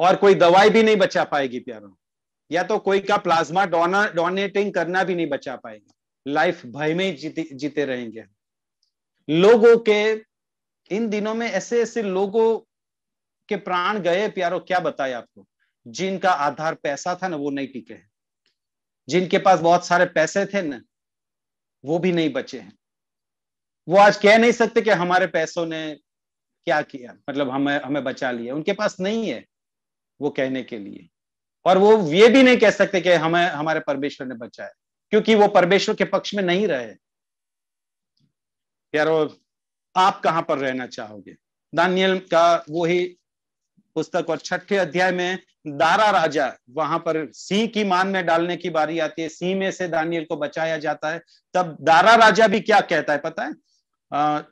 और कोई दवाई भी नहीं बचा पाएगी प्यारों या तो कोई का प्लाज्मा डोना डोनेटिंग करना भी नहीं बचा पाएगी लाइफ भय में ही जीते, जीते रहेंगे लोगों के इन दिनों में ऐसे ऐसे लोगों के प्राण गए प्यारो क्या बताए आपको जिनका आधार पैसा था ना वो नहीं टिके जिनके पास बहुत सारे पैसे थे ना वो भी नहीं बचे हैं वो आज कह नहीं सकते कि हमारे पैसों ने क्या किया मतलब हमें हमें बचा लिया उनके पास नहीं है वो कहने के लिए और वो ये भी नहीं कह सकते कि हमें हमारे परमेश्वर ने बचाया क्योंकि वो परमेश्वर के पक्ष में नहीं रहे यारो आप कहां पर रहना चाहोगे दानियल का वो ही पुस्तक और छठे अध्याय में दारा राजा वहां पर सिंह की मान में डालने की बारी आती है सिंह में से दानियल को बचाया जाता है तब दारा राजा भी क्या कहता है पता है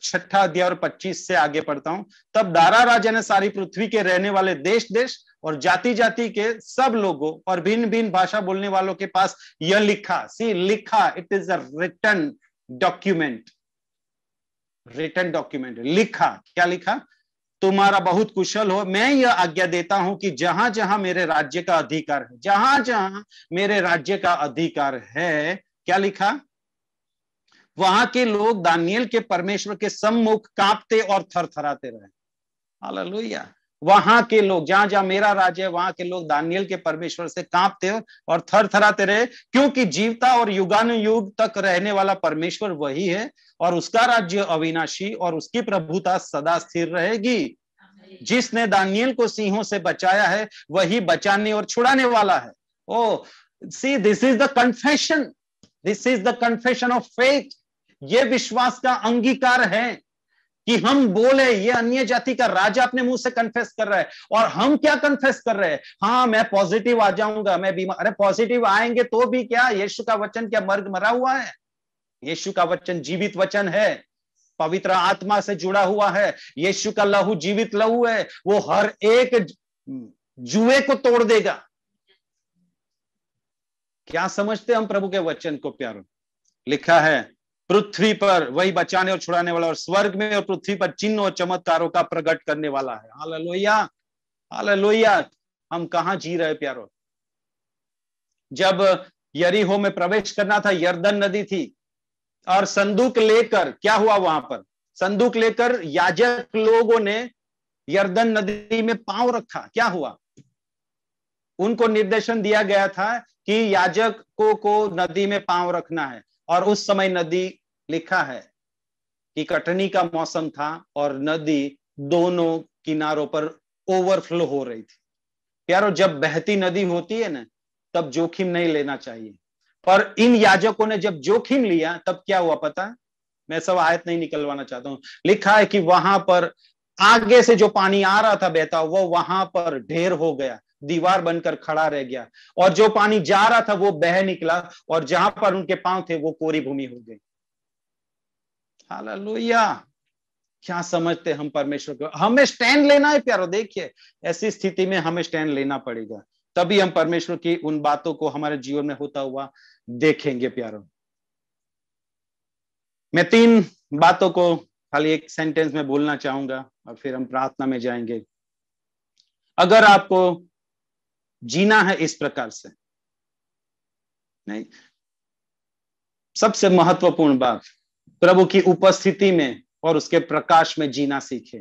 छठा अध्याय और पच्चीस से आगे पढ़ता हूं तब दारा राजा ने सारी पृथ्वी के रहने वाले देश देश और जाति जाति के सब लोगों और भिन्न भिन्न भाषा बोलने वालों के पास यह लिखा सी लिखा it is a return document return document लिखा क्या लिखा तुम्हारा बहुत कुशल हो मैं यह आज्ञा देता हूं कि जहां जहां मेरे राज्य का अधिकार है जहां जहां मेरे राज्य का अधिकार है क्या लिखा वहां के लोग दानियल के परमेश्वर के सम्मुख कांपते और थरथराते रहे हालेलुया वहां के लोग जहां जहां मेरा राज्य है वहां के लोग दानियल के परमेश्वर से कांपते और थर थराते रहे क्योंकि जीवता और युगानुयुग तक रहने वाला परमेश्वर वही है और उसका राज्य अविनाशी और उसकी प्रभुता सदा स्थिर रहेगी जिसने दानियल को सिंहों से बचाया है वही बचाने और छुड़ाने वाला है oh see this is the confession this is the confession of faith ये विश्वास का अंगीकार है कि हम बोले ये अन्य जाति का राजा अपने मुंह से कन्फेस कर रहा है और हम क्या कन्फेस कर रहे हैं हाँ मैं पॉजिटिव आ जाऊंगा मैं बीमार अरे पॉजिटिव आएंगे तो भी क्या यीशु का वचन क्या मर्ग मरा हुआ है यीशु का वचन जीवित वचन है पवित्र आत्मा से जुड़ा हुआ है यीशु का लहू जीवित लहू है वो हर एक जुए को तोड़ देगा क्या समझते हम प्रभु के वचन को प्यारो लिखा है पृथ्वी पर वही बचाने और छुड़ाने वाला और स्वर्ग में और पृथ्वी पर चिन्ह और चमत्कारों का प्रकट करने वाला है हाल लोहिया लोहिया हम कहा जी रहे प्यारो जब यरीहो में प्रवेश करना था यर्दन नदी थी और संदूक लेकर क्या हुआ वहां पर संदूक लेकर याजक लोगों ने यर्दन नदी में पांव रखा क्या हुआ उनको निर्देशन दिया गया था कि याजक को को नदी में पांव रखना है और उस समय नदी लिखा है कि कटनी का मौसम था और नदी दोनों किनारों पर ओवरफ्लो हो रही थी प्यारो जब बहती नदी होती है ना तब जोखिम नहीं लेना चाहिए पर इन याजकों ने जब जोखिम लिया तब क्या हुआ पता मैं सब आयत नहीं निकलवाना चाहता हूं लिखा है कि वहां पर आगे से जो पानी आ रहा था बहता हुआ वहां पर ढेर हो गया दीवार बनकर खड़ा रह गया और जो पानी जा रहा था वो बह निकला और जहां पर उनके पांव थे वो कोरी भूमि हो गई हालेलुया क्या समझते हम परमेश्वर को हमें स्टैंड लेना है प्यारो देखिए ऐसी स्थिति में हमें स्टैंड लेना पड़ेगा तभी हम परमेश्वर की उन बातों को हमारे जीवन में होता हुआ देखेंगे प्यारो मैं तीन बातों को खाली एक सेंटेंस में बोलना चाहूंगा और फिर हम प्रार्थना में जाएंगे अगर आपको जीना है इस प्रकार से नहीं सबसे महत्वपूर्ण बात प्रभु की उपस्थिति में और उसके प्रकाश में जीना सीखे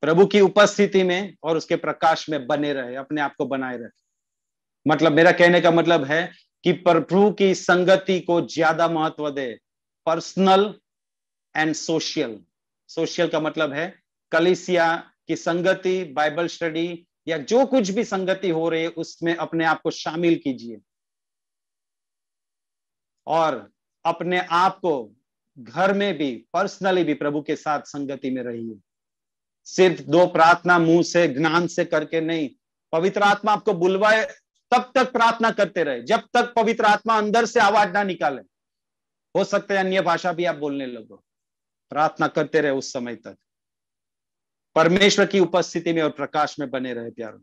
प्रभु की उपस्थिति में और उसके प्रकाश में बने रहे अपने आप को बनाए रखे मतलब मेरा कहने का मतलब है कि प्रभु की संगति को ज्यादा महत्व दे पर्सनल एंड सोशल सोशल का मतलब है कलिसिया की संगति बाइबल स्टडी या जो कुछ भी संगति हो रही है उसमें अपने आप को शामिल कीजिए और अपने आप को घर में भी पर्सनली भी प्रभु के साथ संगति में रहिए सिर्फ दो प्रार्थना मुंह से ज्ञान से करके नहीं पवित्र आत्मा आपको बुलवाए तब तक प्रार्थना करते रहे जब तक पवित्र आत्मा अंदर से आवाज ना निकाले हो सकते अन्य भाषा भी आप बोलने लगो प्रार्थना करते रहे उस समय तक परमेश्वर की उपस्थिति में और प्रकाश में बने रहे प्यारों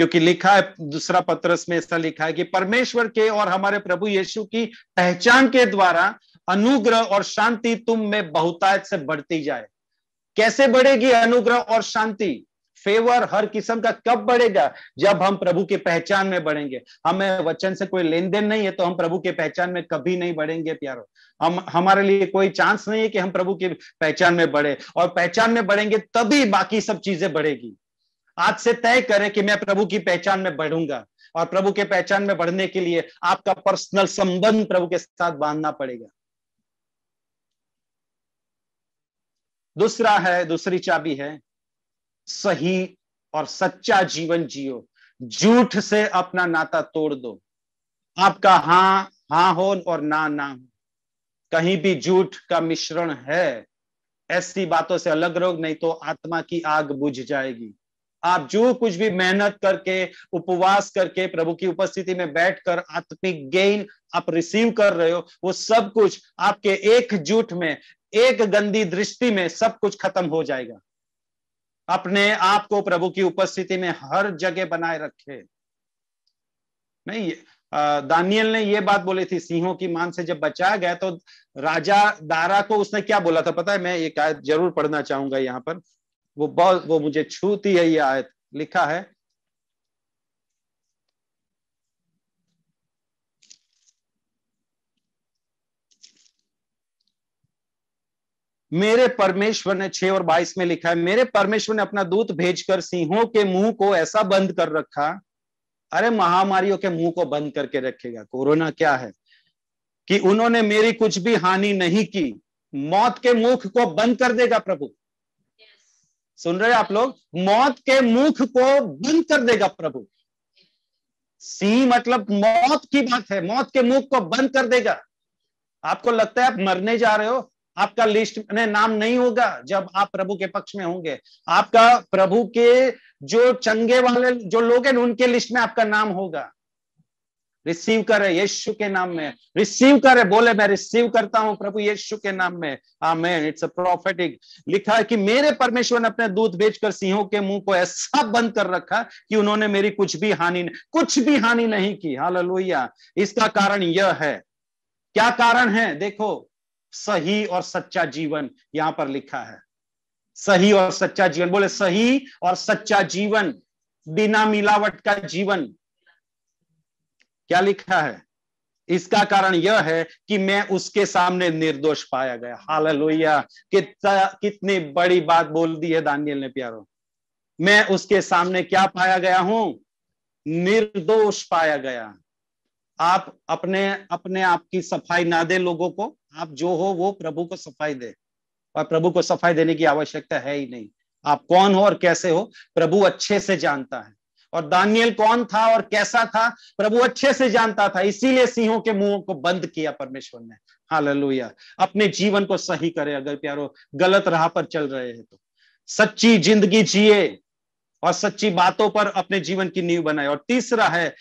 क्योंकि लिखा है दूसरा पत्रस में ऐसा लिखा है कि परमेश्वर के और हमारे प्रभु यीशु की पहचान के द्वारा अनुग्रह और शांति तुम में बहुतायत से बढ़ती जाए कैसे बढ़ेगी अनुग्रह और शांति फेवर हर किस्म का कब बढ़ेगा जब हम प्रभु के पहचान में बढ़ेंगे हमें वचन से कोई लेन देन नहीं है तो हम प्रभु के पहचान में कभी नहीं बढ़ेंगे प्यारो हम हमारे लिए कोई चांस नहीं है कि हम प्रभु के पहचान में बढ़े और पहचान में बढ़ेंगे तभी बाकी सब चीजें बढ़ेगी आज से तय करें कि मैं प्रभु की पहचान में बढ़ूंगा और प्रभु के पहचान में बढ़ने के लिए आपका पर्सनल संबंध प्रभु के साथ बांधना पड़ेगा दूसरा है दूसरी चाबी है सही और सच्चा जीवन जियो झूठ से अपना नाता तोड़ दो आपका हां हां हो और ना ना हो कहीं भी झूठ का मिश्रण है ऐसी बातों से अलग रहो नहीं तो आत्मा की आग बुझ जाएगी आप जो कुछ भी मेहनत करके उपवास करके प्रभु की उपस्थिति में बैठकर आत्मिक गेन आप रिसीव कर रहे हो वो सब कुछ आपके एकजुट में एक गंदी दृष्टि में सब कुछ खत्म हो जाएगा अपने आप को प्रभु की उपस्थिति में हर जगह बनाए रखे नहीं दानियल ने ये बात बोली थी सिंहों की मान से जब बचाया गया तो राजा दारा को उसने क्या बोला था पता है मैं ये जरूर पढ़ना चाहूंगा यहाँ पर वो बहुत वो मुझे छूती है ये आयत लिखा है मेरे परमेश्वर ने छह और बाईस में लिखा है मेरे परमेश्वर ने अपना दूत भेजकर सिंहों के मुंह को ऐसा बंद कर रखा अरे महामारियों के मुंह को बंद करके रखेगा कोरोना क्या है कि उन्होंने मेरी कुछ भी हानि नहीं की मौत के मुख को बंद कर देगा प्रभु सुन रहे आप लोग मौत के मुख को बंद कर देगा प्रभु सी मतलब मौत की बात है मौत के मुख को बंद कर देगा आपको लगता है आप मरने जा रहे हो आपका लिस्ट में नाम नहीं होगा जब आप प्रभु के पक्ष में होंगे आपका प्रभु के जो चंगे वाले जो लोग हैं उनके लिस्ट में आपका नाम होगा रिसीव करे यीशु के नाम में रिसीव करे बोले मैं रिसीव करता हूं प्रभु यीशु के नाम में आमेन इट्स अ प्रोफेटिक लिखा है कि मेरे परमेश्वर ने अपने दूध बेचकर सिंहों के मुंह को ऐसा बंद कर रखा कि उन्होंने मेरी कुछ भी हानि कुछ भी हानि नहीं की हालेलुया इसका कारण यह है क्या कारण है देखो सही और सच्चा जीवन यहां पर लिखा है सही और सच्चा जीवन बोले सही और सच्चा जीवन बिना मिलावट का जीवन क्या लिखा है इसका कारण यह है कि मैं उसके सामने निर्दोष पाया गया हाल कितना कितनी बड़ी बात बोल दी है दानियल ने प्यारो मैं उसके सामने क्या पाया गया हूं निर्दोष पाया गया आप अपने अपने आप की सफाई ना दे लोगों को आप जो हो वो प्रभु को सफाई दे और प्रभु को सफाई देने की आवश्यकता है ही नहीं आप कौन हो और कैसे हो प्रभु अच्छे से जानता है और दानियल कौन था और कैसा था प्रभु अच्छे से जानता था इसीलिए सिंहों के मुंह को बंद किया परमेश्वर ने हालेलुया अपने जीवन को सही करे अगर प्यारो गलत राह पर चल रहे हैं तो सच्ची जिंदगी जिए और सच्ची बातों पर अपने जीवन की नींव बनाए और तीसरा है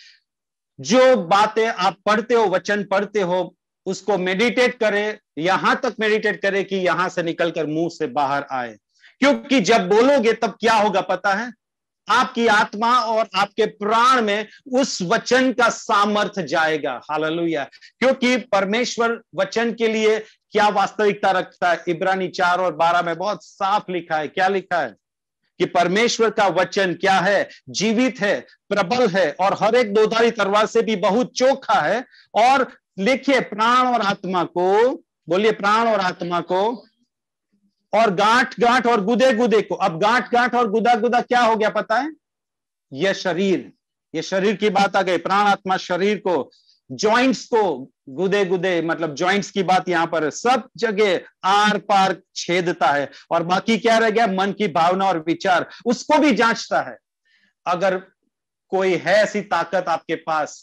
जो बातें आप पढ़ते हो वचन पढ़ते हो उसको मेडिटेट करें यहां तक मेडिटेट करें कि यहां से निकलकर मुंह से बाहर आए क्योंकि जब बोलोगे तब क्या होगा पता है आपकी आत्मा और आपके प्राण में उस वचन का सामर्थ्य जाएगा हालेलुया क्योंकि परमेश्वर वचन के लिए क्या वास्तविकता रखता है इब्रानी चार और बारह में बहुत साफ लिखा है क्या लिखा है कि परमेश्वर का वचन क्या है जीवित है प्रबल है और हर एक दोधारी तरवार से भी बहुत चोखा है और लिखिए प्राण और आत्मा को बोलिए प्राण और आत्मा को और गांठ गांठ और गुदे गुदे को अब गांठ गांठ और गुदा गुदा क्या हो गया पता है यह शरीर ये शरीर की बात आ गई प्राण आत्मा शरीर को जॉइंट्स को गुदे गुदे मतलब जॉइंट्स की बात यहां पर सब जगह आर पार छेदता है और बाकी क्या रह गया मन की भावना और विचार उसको भी जांचता है अगर कोई है ऐसी ताकत आपके पास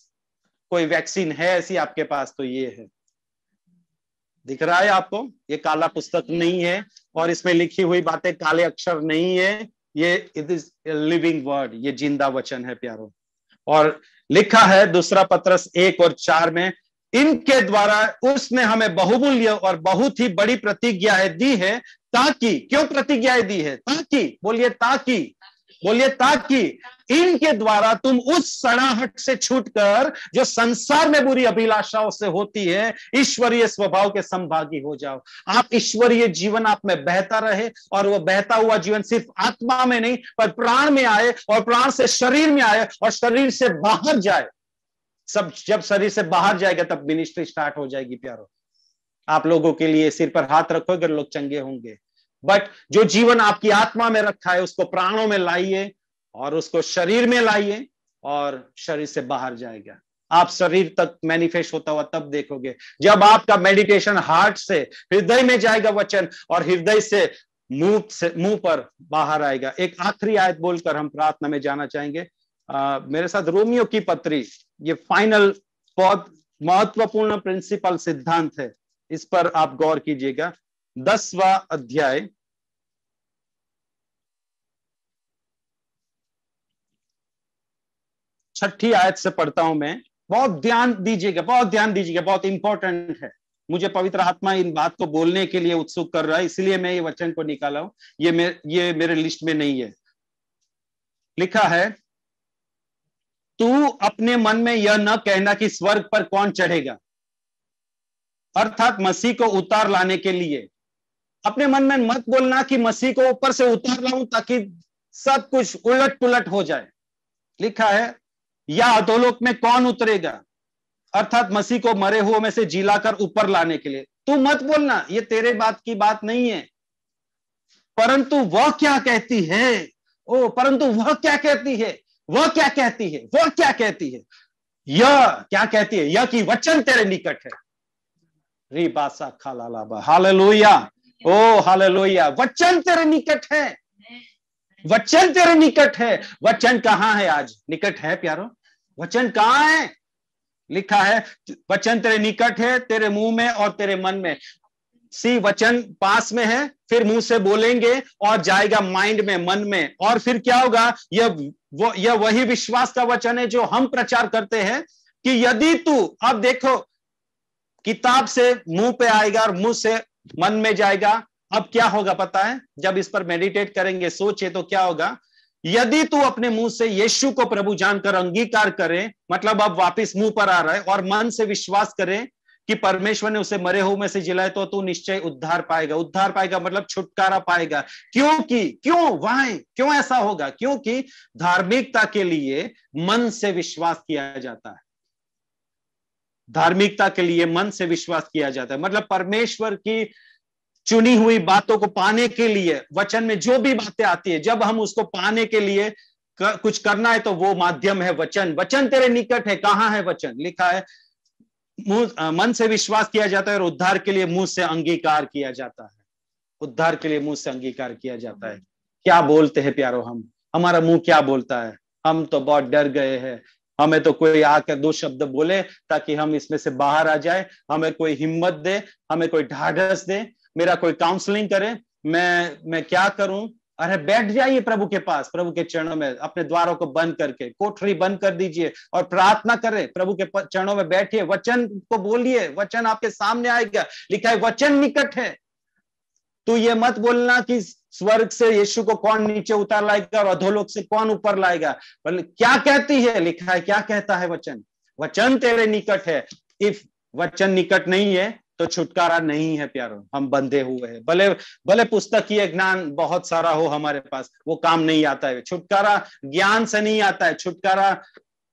कोई वैक्सीन है ऐसी आपके पास तो ये है दिख रहा है आपको ये काला पुस्तक नहीं है और इसमें लिखी हुई बातें काले अक्षर नहीं है ये इट इज लिविंग वर्ड ये जिंदा वचन है प्यारो और लिखा है दूसरा पत्रस एक और चार में इनके द्वारा उसने हमें बहुमूल्य और बहुत ही बड़ी प्रतिज्ञाएं दी है ताकि क्यों प्रतिज्ञाएं दी है ताकि बोलिए ताकि बोलिए ताकि इनके द्वारा तुम उस सड़ाहट से छूटकर जो संसार में बुरी अभिलाषाओं से होती है ईश्वरीय स्वभाव के संभागी हो जाओ आप ईश्वरीय जीवन आप में बहता रहे और वो बहता हुआ जीवन सिर्फ आत्मा में नहीं पर प्राण में आए और प्राण से शरीर में आए और शरीर से बाहर जाए सब जब शरीर से बाहर जाएगा तब मिनिस्ट्री स्टार्ट हो जाएगी प्यारो आप लोगों के लिए सिर पर हाथ रखोगे लोग चंगे होंगे बट जो जीवन आपकी आत्मा में रखा है उसको प्राणों में लाइए और उसको शरीर में लाइए और शरीर से बाहर जाएगा आप शरीर तक मैनिफेस्ट होता हुआ तब देखोगे जब आपका मेडिटेशन हार्ट से हृदय में जाएगा वचन और हृदय से मुंह से मुंह पर बाहर आएगा एक आखिरी आयत बोलकर हम प्रार्थना में जाना चाहेंगे आ, मेरे साथ रोमियो की पत्री ये फाइनल बहुत महत्वपूर्ण प्रिंसिपल सिद्धांत है इस पर आप गौर कीजिएगा दसवा अध्याय छठी आयत से पढ़ता हूं मैं बहुत ध्यान दीजिएगा बहुत ध्यान दीजिएगा बहुत इंपॉर्टेंट है मुझे पवित्र आत्मा इन बात को बोलने के लिए उत्सुक कर रहा है इसलिए मैं ये वचन को निकाला हूं ये मेरे ये मेरे लिस्ट में नहीं है लिखा है तू अपने मन में यह न कहना कि स्वर्ग पर कौन चढ़ेगा अर्थात मसीह को उतार लाने के लिए अपने मन में मत बोलना कि मसीह को ऊपर से उतार लाऊं ताकि सब कुछ उलट पुलट हो जाए लिखा है या अधोलोक में कौन उतरेगा अर्थात मसीह को मरे हुए में से जिलाकर ऊपर लाने के लिए तू मत बोलना ये तेरे बात की बात नहीं है परंतु वह क्या कहती है ओ परंतु वह क्या कहती है वह क्या कहती है वह क्या कहती है यह क्या कहती है यह कि वचन तेरे निकट है री बासा खा हाल लोहिया ओ हालेलुया वचन तेरे निकट है वचन तेरे निकट है वचन कहाँ है आज निकट है प्यारो वचन कहाँ है लिखा है वचन तेरे निकट है तेरे मुंह में और तेरे मन में सी वचन पास में है फिर मुंह से बोलेंगे और जाएगा माइंड में मन में और फिर क्या होगा यह वो यह वही विश्वास का वचन है जो हम प्रचार करते हैं कि यदि तू अब देखो किताब से मुंह पे आएगा और मुंह से मन में जाएगा अब क्या होगा पता है जब इस पर मेडिटेट करेंगे सोचे तो क्या होगा यदि तू अपने मुंह से यीशु को प्रभु जानकर अंगीकार करे मतलब अब वापस मुंह पर आ रहा है और मन से विश्वास करे कि परमेश्वर ने उसे मरे हुए में से जिलाए तो तू निश्चय उद्धार पाएगा उद्धार पाएगा मतलब छुटकारा पाएगा क्योंकि क्यों वहां क्यों ऐसा होगा क्योंकि धार्मिकता के लिए मन से विश्वास किया जाता है धार्मिकता के लिए मन से विश्वास किया जाता है मतलब परमेश्वर की चुनी हुई बातों को पाने के लिए वचन में जो भी बातें आती है जब हम उसको पाने के लिए कर, कुछ करना है तो वो माध्यम है वचन वचन तेरे निकट है कहाँ है वचन लिखा है मुंह मन से विश्वास किया जाता है और उद्धार के लिए मुंह से अंगीकार किया जाता है उद्धार के लिए मुंह से अंगीकार किया जाता है क्या बोलते हैं प्यारो हम हमारा मुंह क्या बोलता है हम तो बहुत डर गए हैं हमें तो कोई आकर दो शब्द बोले ताकि हम इसमें से बाहर आ जाए हमें कोई हिम्मत दे हमें कोई ढाढ़स दे मेरा कोई काउंसलिंग करे मैं मैं क्या करूं अरे बैठ जाइए प्रभु के पास प्रभु के चरणों में अपने द्वारों को बंद करके कोठरी बंद कर दीजिए और प्रार्थना करें प्रभु के चरणों में बैठिए वचन को बोलिए वचन आपके सामने आएगा लिखा है वचन निकट है तू तो ये मत बोलना कि स्वर्ग से यीशु को कौन नीचे उतार लाएगा और अधोलोक से कौन ऊपर लाएगा क्या कहती है लिखा है क्या कहता है वचन वचन तेरे निकट है इफ वचन निकट नहीं है तो छुटकारा नहीं है प्यारो हम बंधे हुए हैं भले भले पुस्तकीय ज्ञान बहुत सारा हो हमारे पास वो काम नहीं आता है छुटकारा ज्ञान से नहीं आता है छुटकारा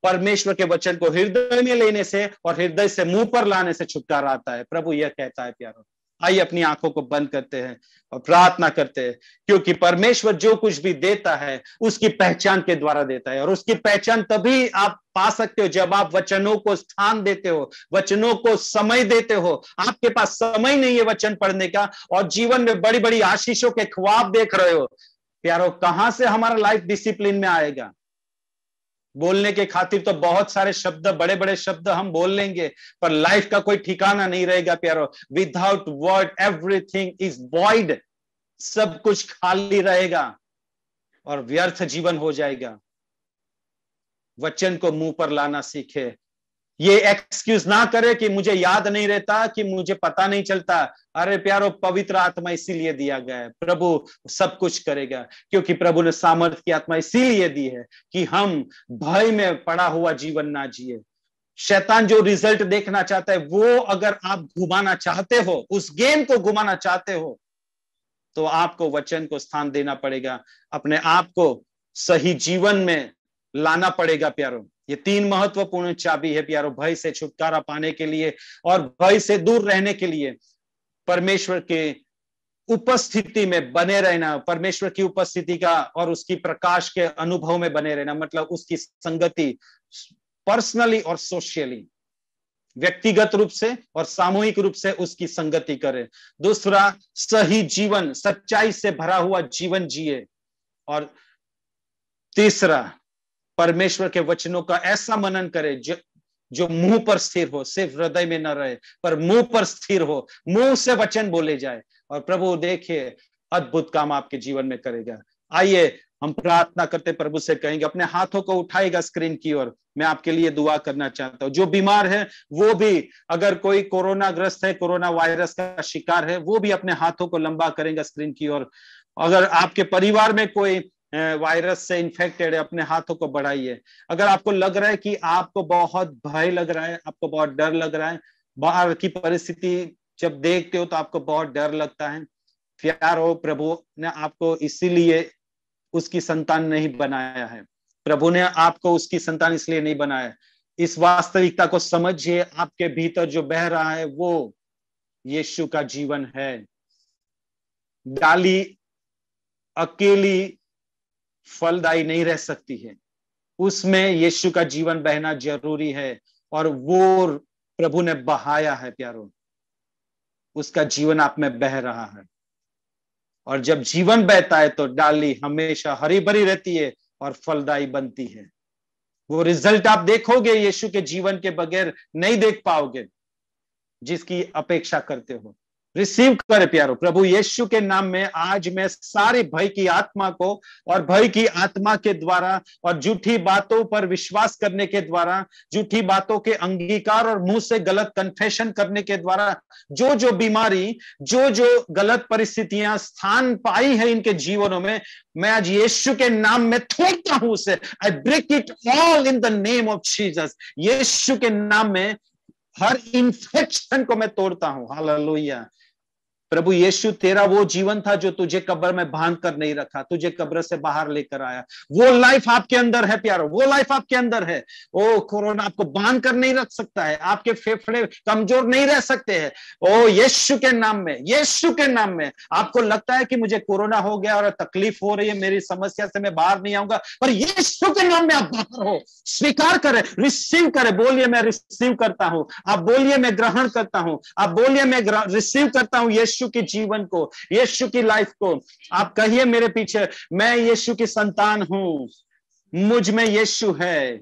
परमेश्वर के वचन को हृदय में लेने से और हृदय से मुंह पर लाने से छुटकारा आता है प्रभु यह कहता है प्यारो आइए अपनी आंखों को बंद करते हैं और प्रार्थना करते हैं क्योंकि परमेश्वर जो कुछ भी देता है उसकी पहचान के द्वारा देता है और उसकी पहचान तभी आप पा सकते हो जब आप वचनों को स्थान देते हो वचनों को समय देते हो आपके पास समय नहीं है वचन पढ़ने का और जीवन में बड़ी बड़ी आशीषों के ख्वाब देख रहे हो प्यारो कहां से हमारा लाइफ डिसिप्लिन में आएगा बोलने के खातिर तो बहुत सारे शब्द बड़े बड़े शब्द हम बोल लेंगे पर लाइफ का कोई ठिकाना नहीं रहेगा प्यारो without word everything is void सब कुछ खाली रहेगा और व्यर्थ जीवन हो जाएगा वचन को मुंह पर लाना सीखे ये एक्सक्यूज ना करे कि मुझे याद नहीं रहता कि मुझे पता नहीं चलता अरे प्यारो पवित्र आत्मा इसीलिए दिया गया है प्रभु सब कुछ करेगा क्योंकि प्रभु ने सामर्थ्य की आत्मा इसीलिए दी है कि हम भय में पड़ा हुआ जीवन ना जिए शैतान जो रिजल्ट देखना चाहता है वो अगर आप घुमाना चाहते हो उस गेम को घुमाना चाहते हो तो आपको वचन को स्थान देना पड़ेगा अपने आप को सही जीवन में लाना पड़ेगा प्यारों ये तीन महत्वपूर्ण चाबी है प्यारो भय से छुटकारा पाने के लिए और भय से दूर रहने के लिए परमेश्वर के उपस्थिति में बने रहना परमेश्वर की उपस्थिति का और उसकी प्रकाश के अनुभव में बने रहना मतलब उसकी संगति पर्सनली और सोशली व्यक्तिगत रूप से और सामूहिक रूप से उसकी संगति करें दूसरा सही जीवन सच्चाई से भरा हुआ जीवन जिए और तीसरा परमेश्वर के वचनों का ऐसा मनन करे जो जो मुंह पर स्थिर हो सिर्फ हृदय में न रहे पर मुंह पर स्थिर हो मुंह से वचन बोले जाए और प्रभु देखिए अद्भुत काम आपके जीवन में करेगा आइए हम प्रार्थना करते प्रभु से कहेंगे अपने हाथों को उठाएगा स्क्रीन की ओर मैं आपके लिए दुआ करना चाहता हूँ जो बीमार है वो भी अगर कोई कोरोना ग्रस्त है कोरोना वायरस का शिकार है वो भी अपने हाथों को लंबा करेगा स्क्रीन की ओर अगर आपके परिवार में कोई वायरस से इन्फेक्टेड है अपने हाथों को बढ़ाइए अगर आपको लग रहा है कि आपको बहुत भय लग रहा है आपको बहुत डर लग रहा है बाहर की परिस्थिति जब देखते हो तो आपको बहुत डर लगता है प्यार हो प्रभु ने आपको इसीलिए उसकी संतान नहीं बनाया है प्रभु ने आपको उसकी संतान इसलिए नहीं बनाया है इस वास्तविकता को समझिए आपके भीतर जो बह रहा है वो यीशु का जीवन है डाली अकेली फलदायी नहीं रह सकती है उसमें यीशु का जीवन बहना जरूरी है और वो प्रभु ने बहाया है प्यारो उसका जीवन आप में बह रहा है और जब जीवन बहता है तो डाली हमेशा हरी भरी रहती है और फलदायी बनती है वो रिजल्ट आप देखोगे यीशु के जीवन के बगैर नहीं देख पाओगे जिसकी अपेक्षा करते हो रिसीव करे प्यारो प्रभु यीशु के नाम में आज मैं सारे भय की आत्मा को और भय की आत्मा के द्वारा और झूठी बातों पर विश्वास करने के द्वारा झूठी बातों के अंगीकार और मुंह से गलत कन्फेशन करने के द्वारा जो जो बीमारी जो जो गलत परिस्थितियां स्थान पाई है इनके जीवनों में मैं आज यीशु के नाम में थोड़ता हूं उसे I break it all in the name of Jesus यीशु के नाम में हर इंफेक्शन को मैं तोड़ता हूं हालेलुया प्रभु यीशु तेरा वो जीवन था जो तुझे कब्र में बांध कर नहीं रखा तुझे कब्र से बाहर लेकर आया वो लाइफ आपके अंदर है प्यारो वो लाइफ आपके अंदर है ओ कोरोना आपको बांध कर नहीं रख सकता है आपके फेफड़े कमजोर नहीं रह सकते हैं ओ यीशु के नाम में यीशु के नाम में आपको लगता है कि मुझे कोरोना हो गया और तकलीफ हो रही है मेरी समस्या से मैं बाहर नहीं आऊंगा पर यीशु के नाम में आप बाहर हो स्वीकार करें रिसीव करें बोलिए मैं रिसीव करता हूं आप बोलिए मैं ग्रहण करता हूं आप बोलिए मैं रिसीव करता हूं यीशु यीशु के जीवन को यीशु की लाइफ को आप कहिए मेरे पीछे मैं यीशु की संतान हूं मुझ में यीशु है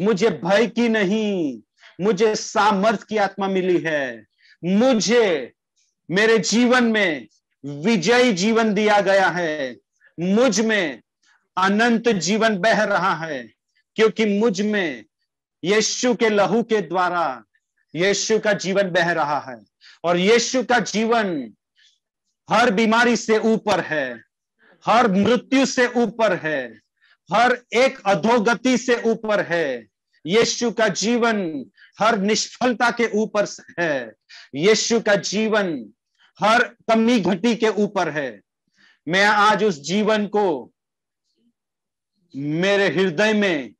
मुझे भय की नहीं मुझे सामर्थ की आत्मा मिली है मुझे मेरे जीवन में विजयी जीवन दिया गया है मुझ में अनंत जीवन बह रहा है क्योंकि मुझ में यीशु के लहू के द्वारा यीशु का जीवन बह रहा है और यीशु का जीवन हर बीमारी से ऊपर है हर मृत्यु से ऊपर है हर एक अधोगति से ऊपर है यीशु का जीवन हर निष्फलता के ऊपर है यीशु का जीवन हर कमी घटी के ऊपर है मैं आज उस जीवन को मेरे हृदय में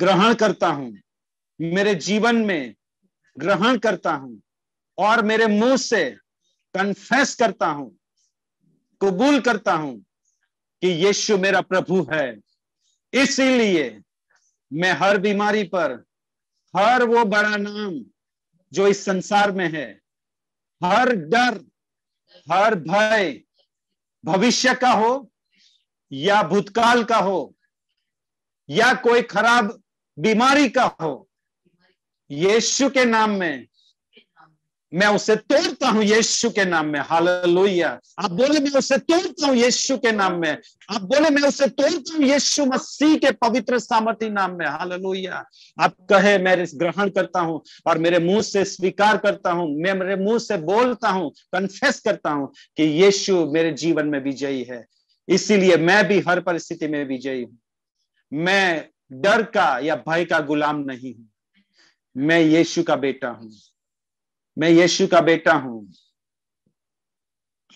ग्रहण करता हूं मेरे जीवन में ग्रहण करता हूं और मेरे मुंह से कन्फेस करता हूं कबूल करता हूं कि यीशु मेरा प्रभु है इसीलिए मैं हर बीमारी पर हर वो बड़ा नाम जो इस संसार में है हर डर हर भय भविष्य का हो या भूतकाल का हो या कोई खराब बीमारी का हो यीशु के नाम में मैं उसे तोड़ता हूं यीशु के नाम में हालेलुया आप बोले मैं उसे तोड़ता हूं यीशु के नाम में आप बोले मैं उसे तोड़ता हूं यीशु मसीह के पवित्र सामर्थ्य नाम में हालेलुया आप कहे मैं ग्रहण करता हूं और मेरे मुंह से स्वीकार करता हूं मैं मेरे मुंह से बोलता हूं कन्फेस करता हूं कि यीशु मेरे जीवन में विजयी है इसीलिए मैं भी हर परिस्थिति में विजयी हूं मैं डर का या भय का गुलाम नहीं हूं मैं यीशु का बेटा हूं मैं यीशु का बेटा हूं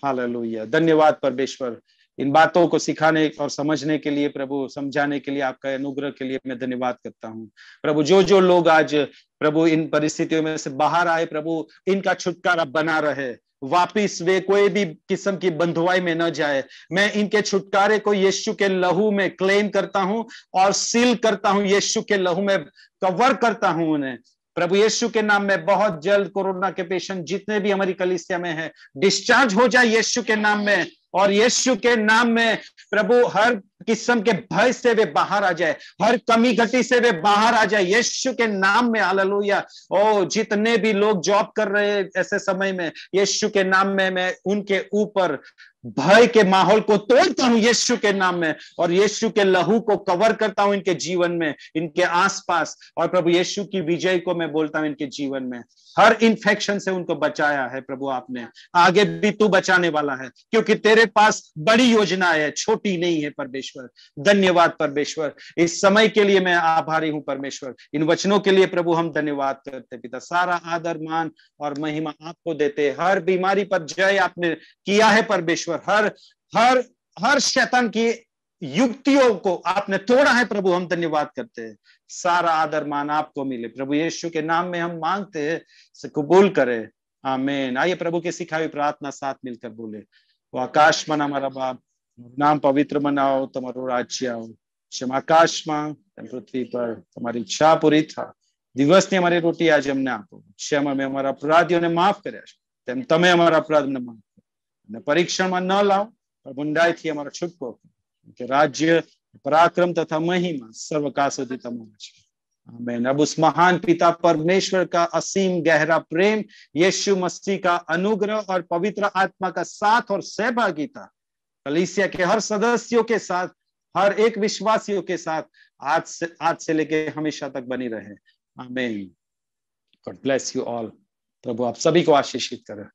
हालेलुया धन्यवाद परमेश्वर इन बातों को सिखाने और समझने के लिए प्रभु समझाने के लिए आपका अनुग्रह के लिए मैं धन्यवाद करता हूँ प्रभु जो जो लोग आज प्रभु इन परिस्थितियों में से बाहर आए प्रभु इनका छुटकारा बना रहे वापिस वे कोई भी किस्म की बंधुआई में न जाए मैं इनके छुटकारे को यीशु के लहू में क्लेम करता हूं और सील करता हूं यीशु के लहू में कवर करता हूं उन्हें प्रभु यीशु के नाम में बहुत जल्द कोरोना के पेशेंट जितने भी हमारी कलिसिया में हैं डिस्चार्ज हो जाए यीशु के नाम में और यीशु के नाम में प्रभु हर किस्म के भय से वे बाहर आ जाए हर कमी घटी से वे बाहर आ जाए यीशु के नाम में आल ओ जितने भी लोग जॉब कर रहे ऐसे समय में यीशु के नाम में मैं उनके ऊपर भय के माहौल को तोड़ता हूं यीशु के नाम में और यीशु के लहू को कवर करता हूं इनके जीवन में इनके आसपास और प्रभु यीशु की विजय को मैं बोलता हूं इनके जीवन में हर इन्फेक्शन से उनको बचाया है प्रभु आपने आगे भी तू बचाने वाला है क्योंकि तेरे पास बड़ी योजना है छोटी नहीं है परमेश्वर परमेश्वर धन्यवाद परमेश्वर इस समय के लिए मैं आभारी हूँ परमेश्वर इन वचनों के लिए प्रभु हम धन्यवाद करते पिता सारा आदर मान और महिमा आपको देते हर बीमारी पर जय आपने किया है परमेश्वर हर हर हर शैतान की युक्तियों को आपने तोड़ा है प्रभु हम धन्यवाद करते हैं सारा आदर मान आपको मिले प्रभु यीशु के नाम में हम मांगते हैं कबूल करें आमेन आइए प्रभु के सिखाई प्रार्थना साथ मिलकर बोले वो आकाश मन हमारा बाप नाम पवित्र मनाओ तमरो राज्य आओ क्षमा काश मां पृथ्वी पर तुम्हारी इच्छा पूरी था दिवस ने हमारी रोटी आज हमने आपो क्षम में हमारा अपराधियों ने माफ कर अपराध ने माफ कर परीक्षण में न लाओ पर थी हमारा छुटको राज्य पराक्रम तथा महिमा सर्व का सुधी आमेन अब उस महान पिता परमेश्वर का असीम गहरा प्रेम यीशु मसीह का अनुग्रह और पवित्र आत्मा का साथ और सहभागिता कलिसिया के हर सदस्यों के साथ हर एक विश्वासियों के साथ आज से आज से लेके हमेशा तक बनी रहे हमें गॉड ब्लेस यू ऑल प्रभु आप सभी को आशीषित करें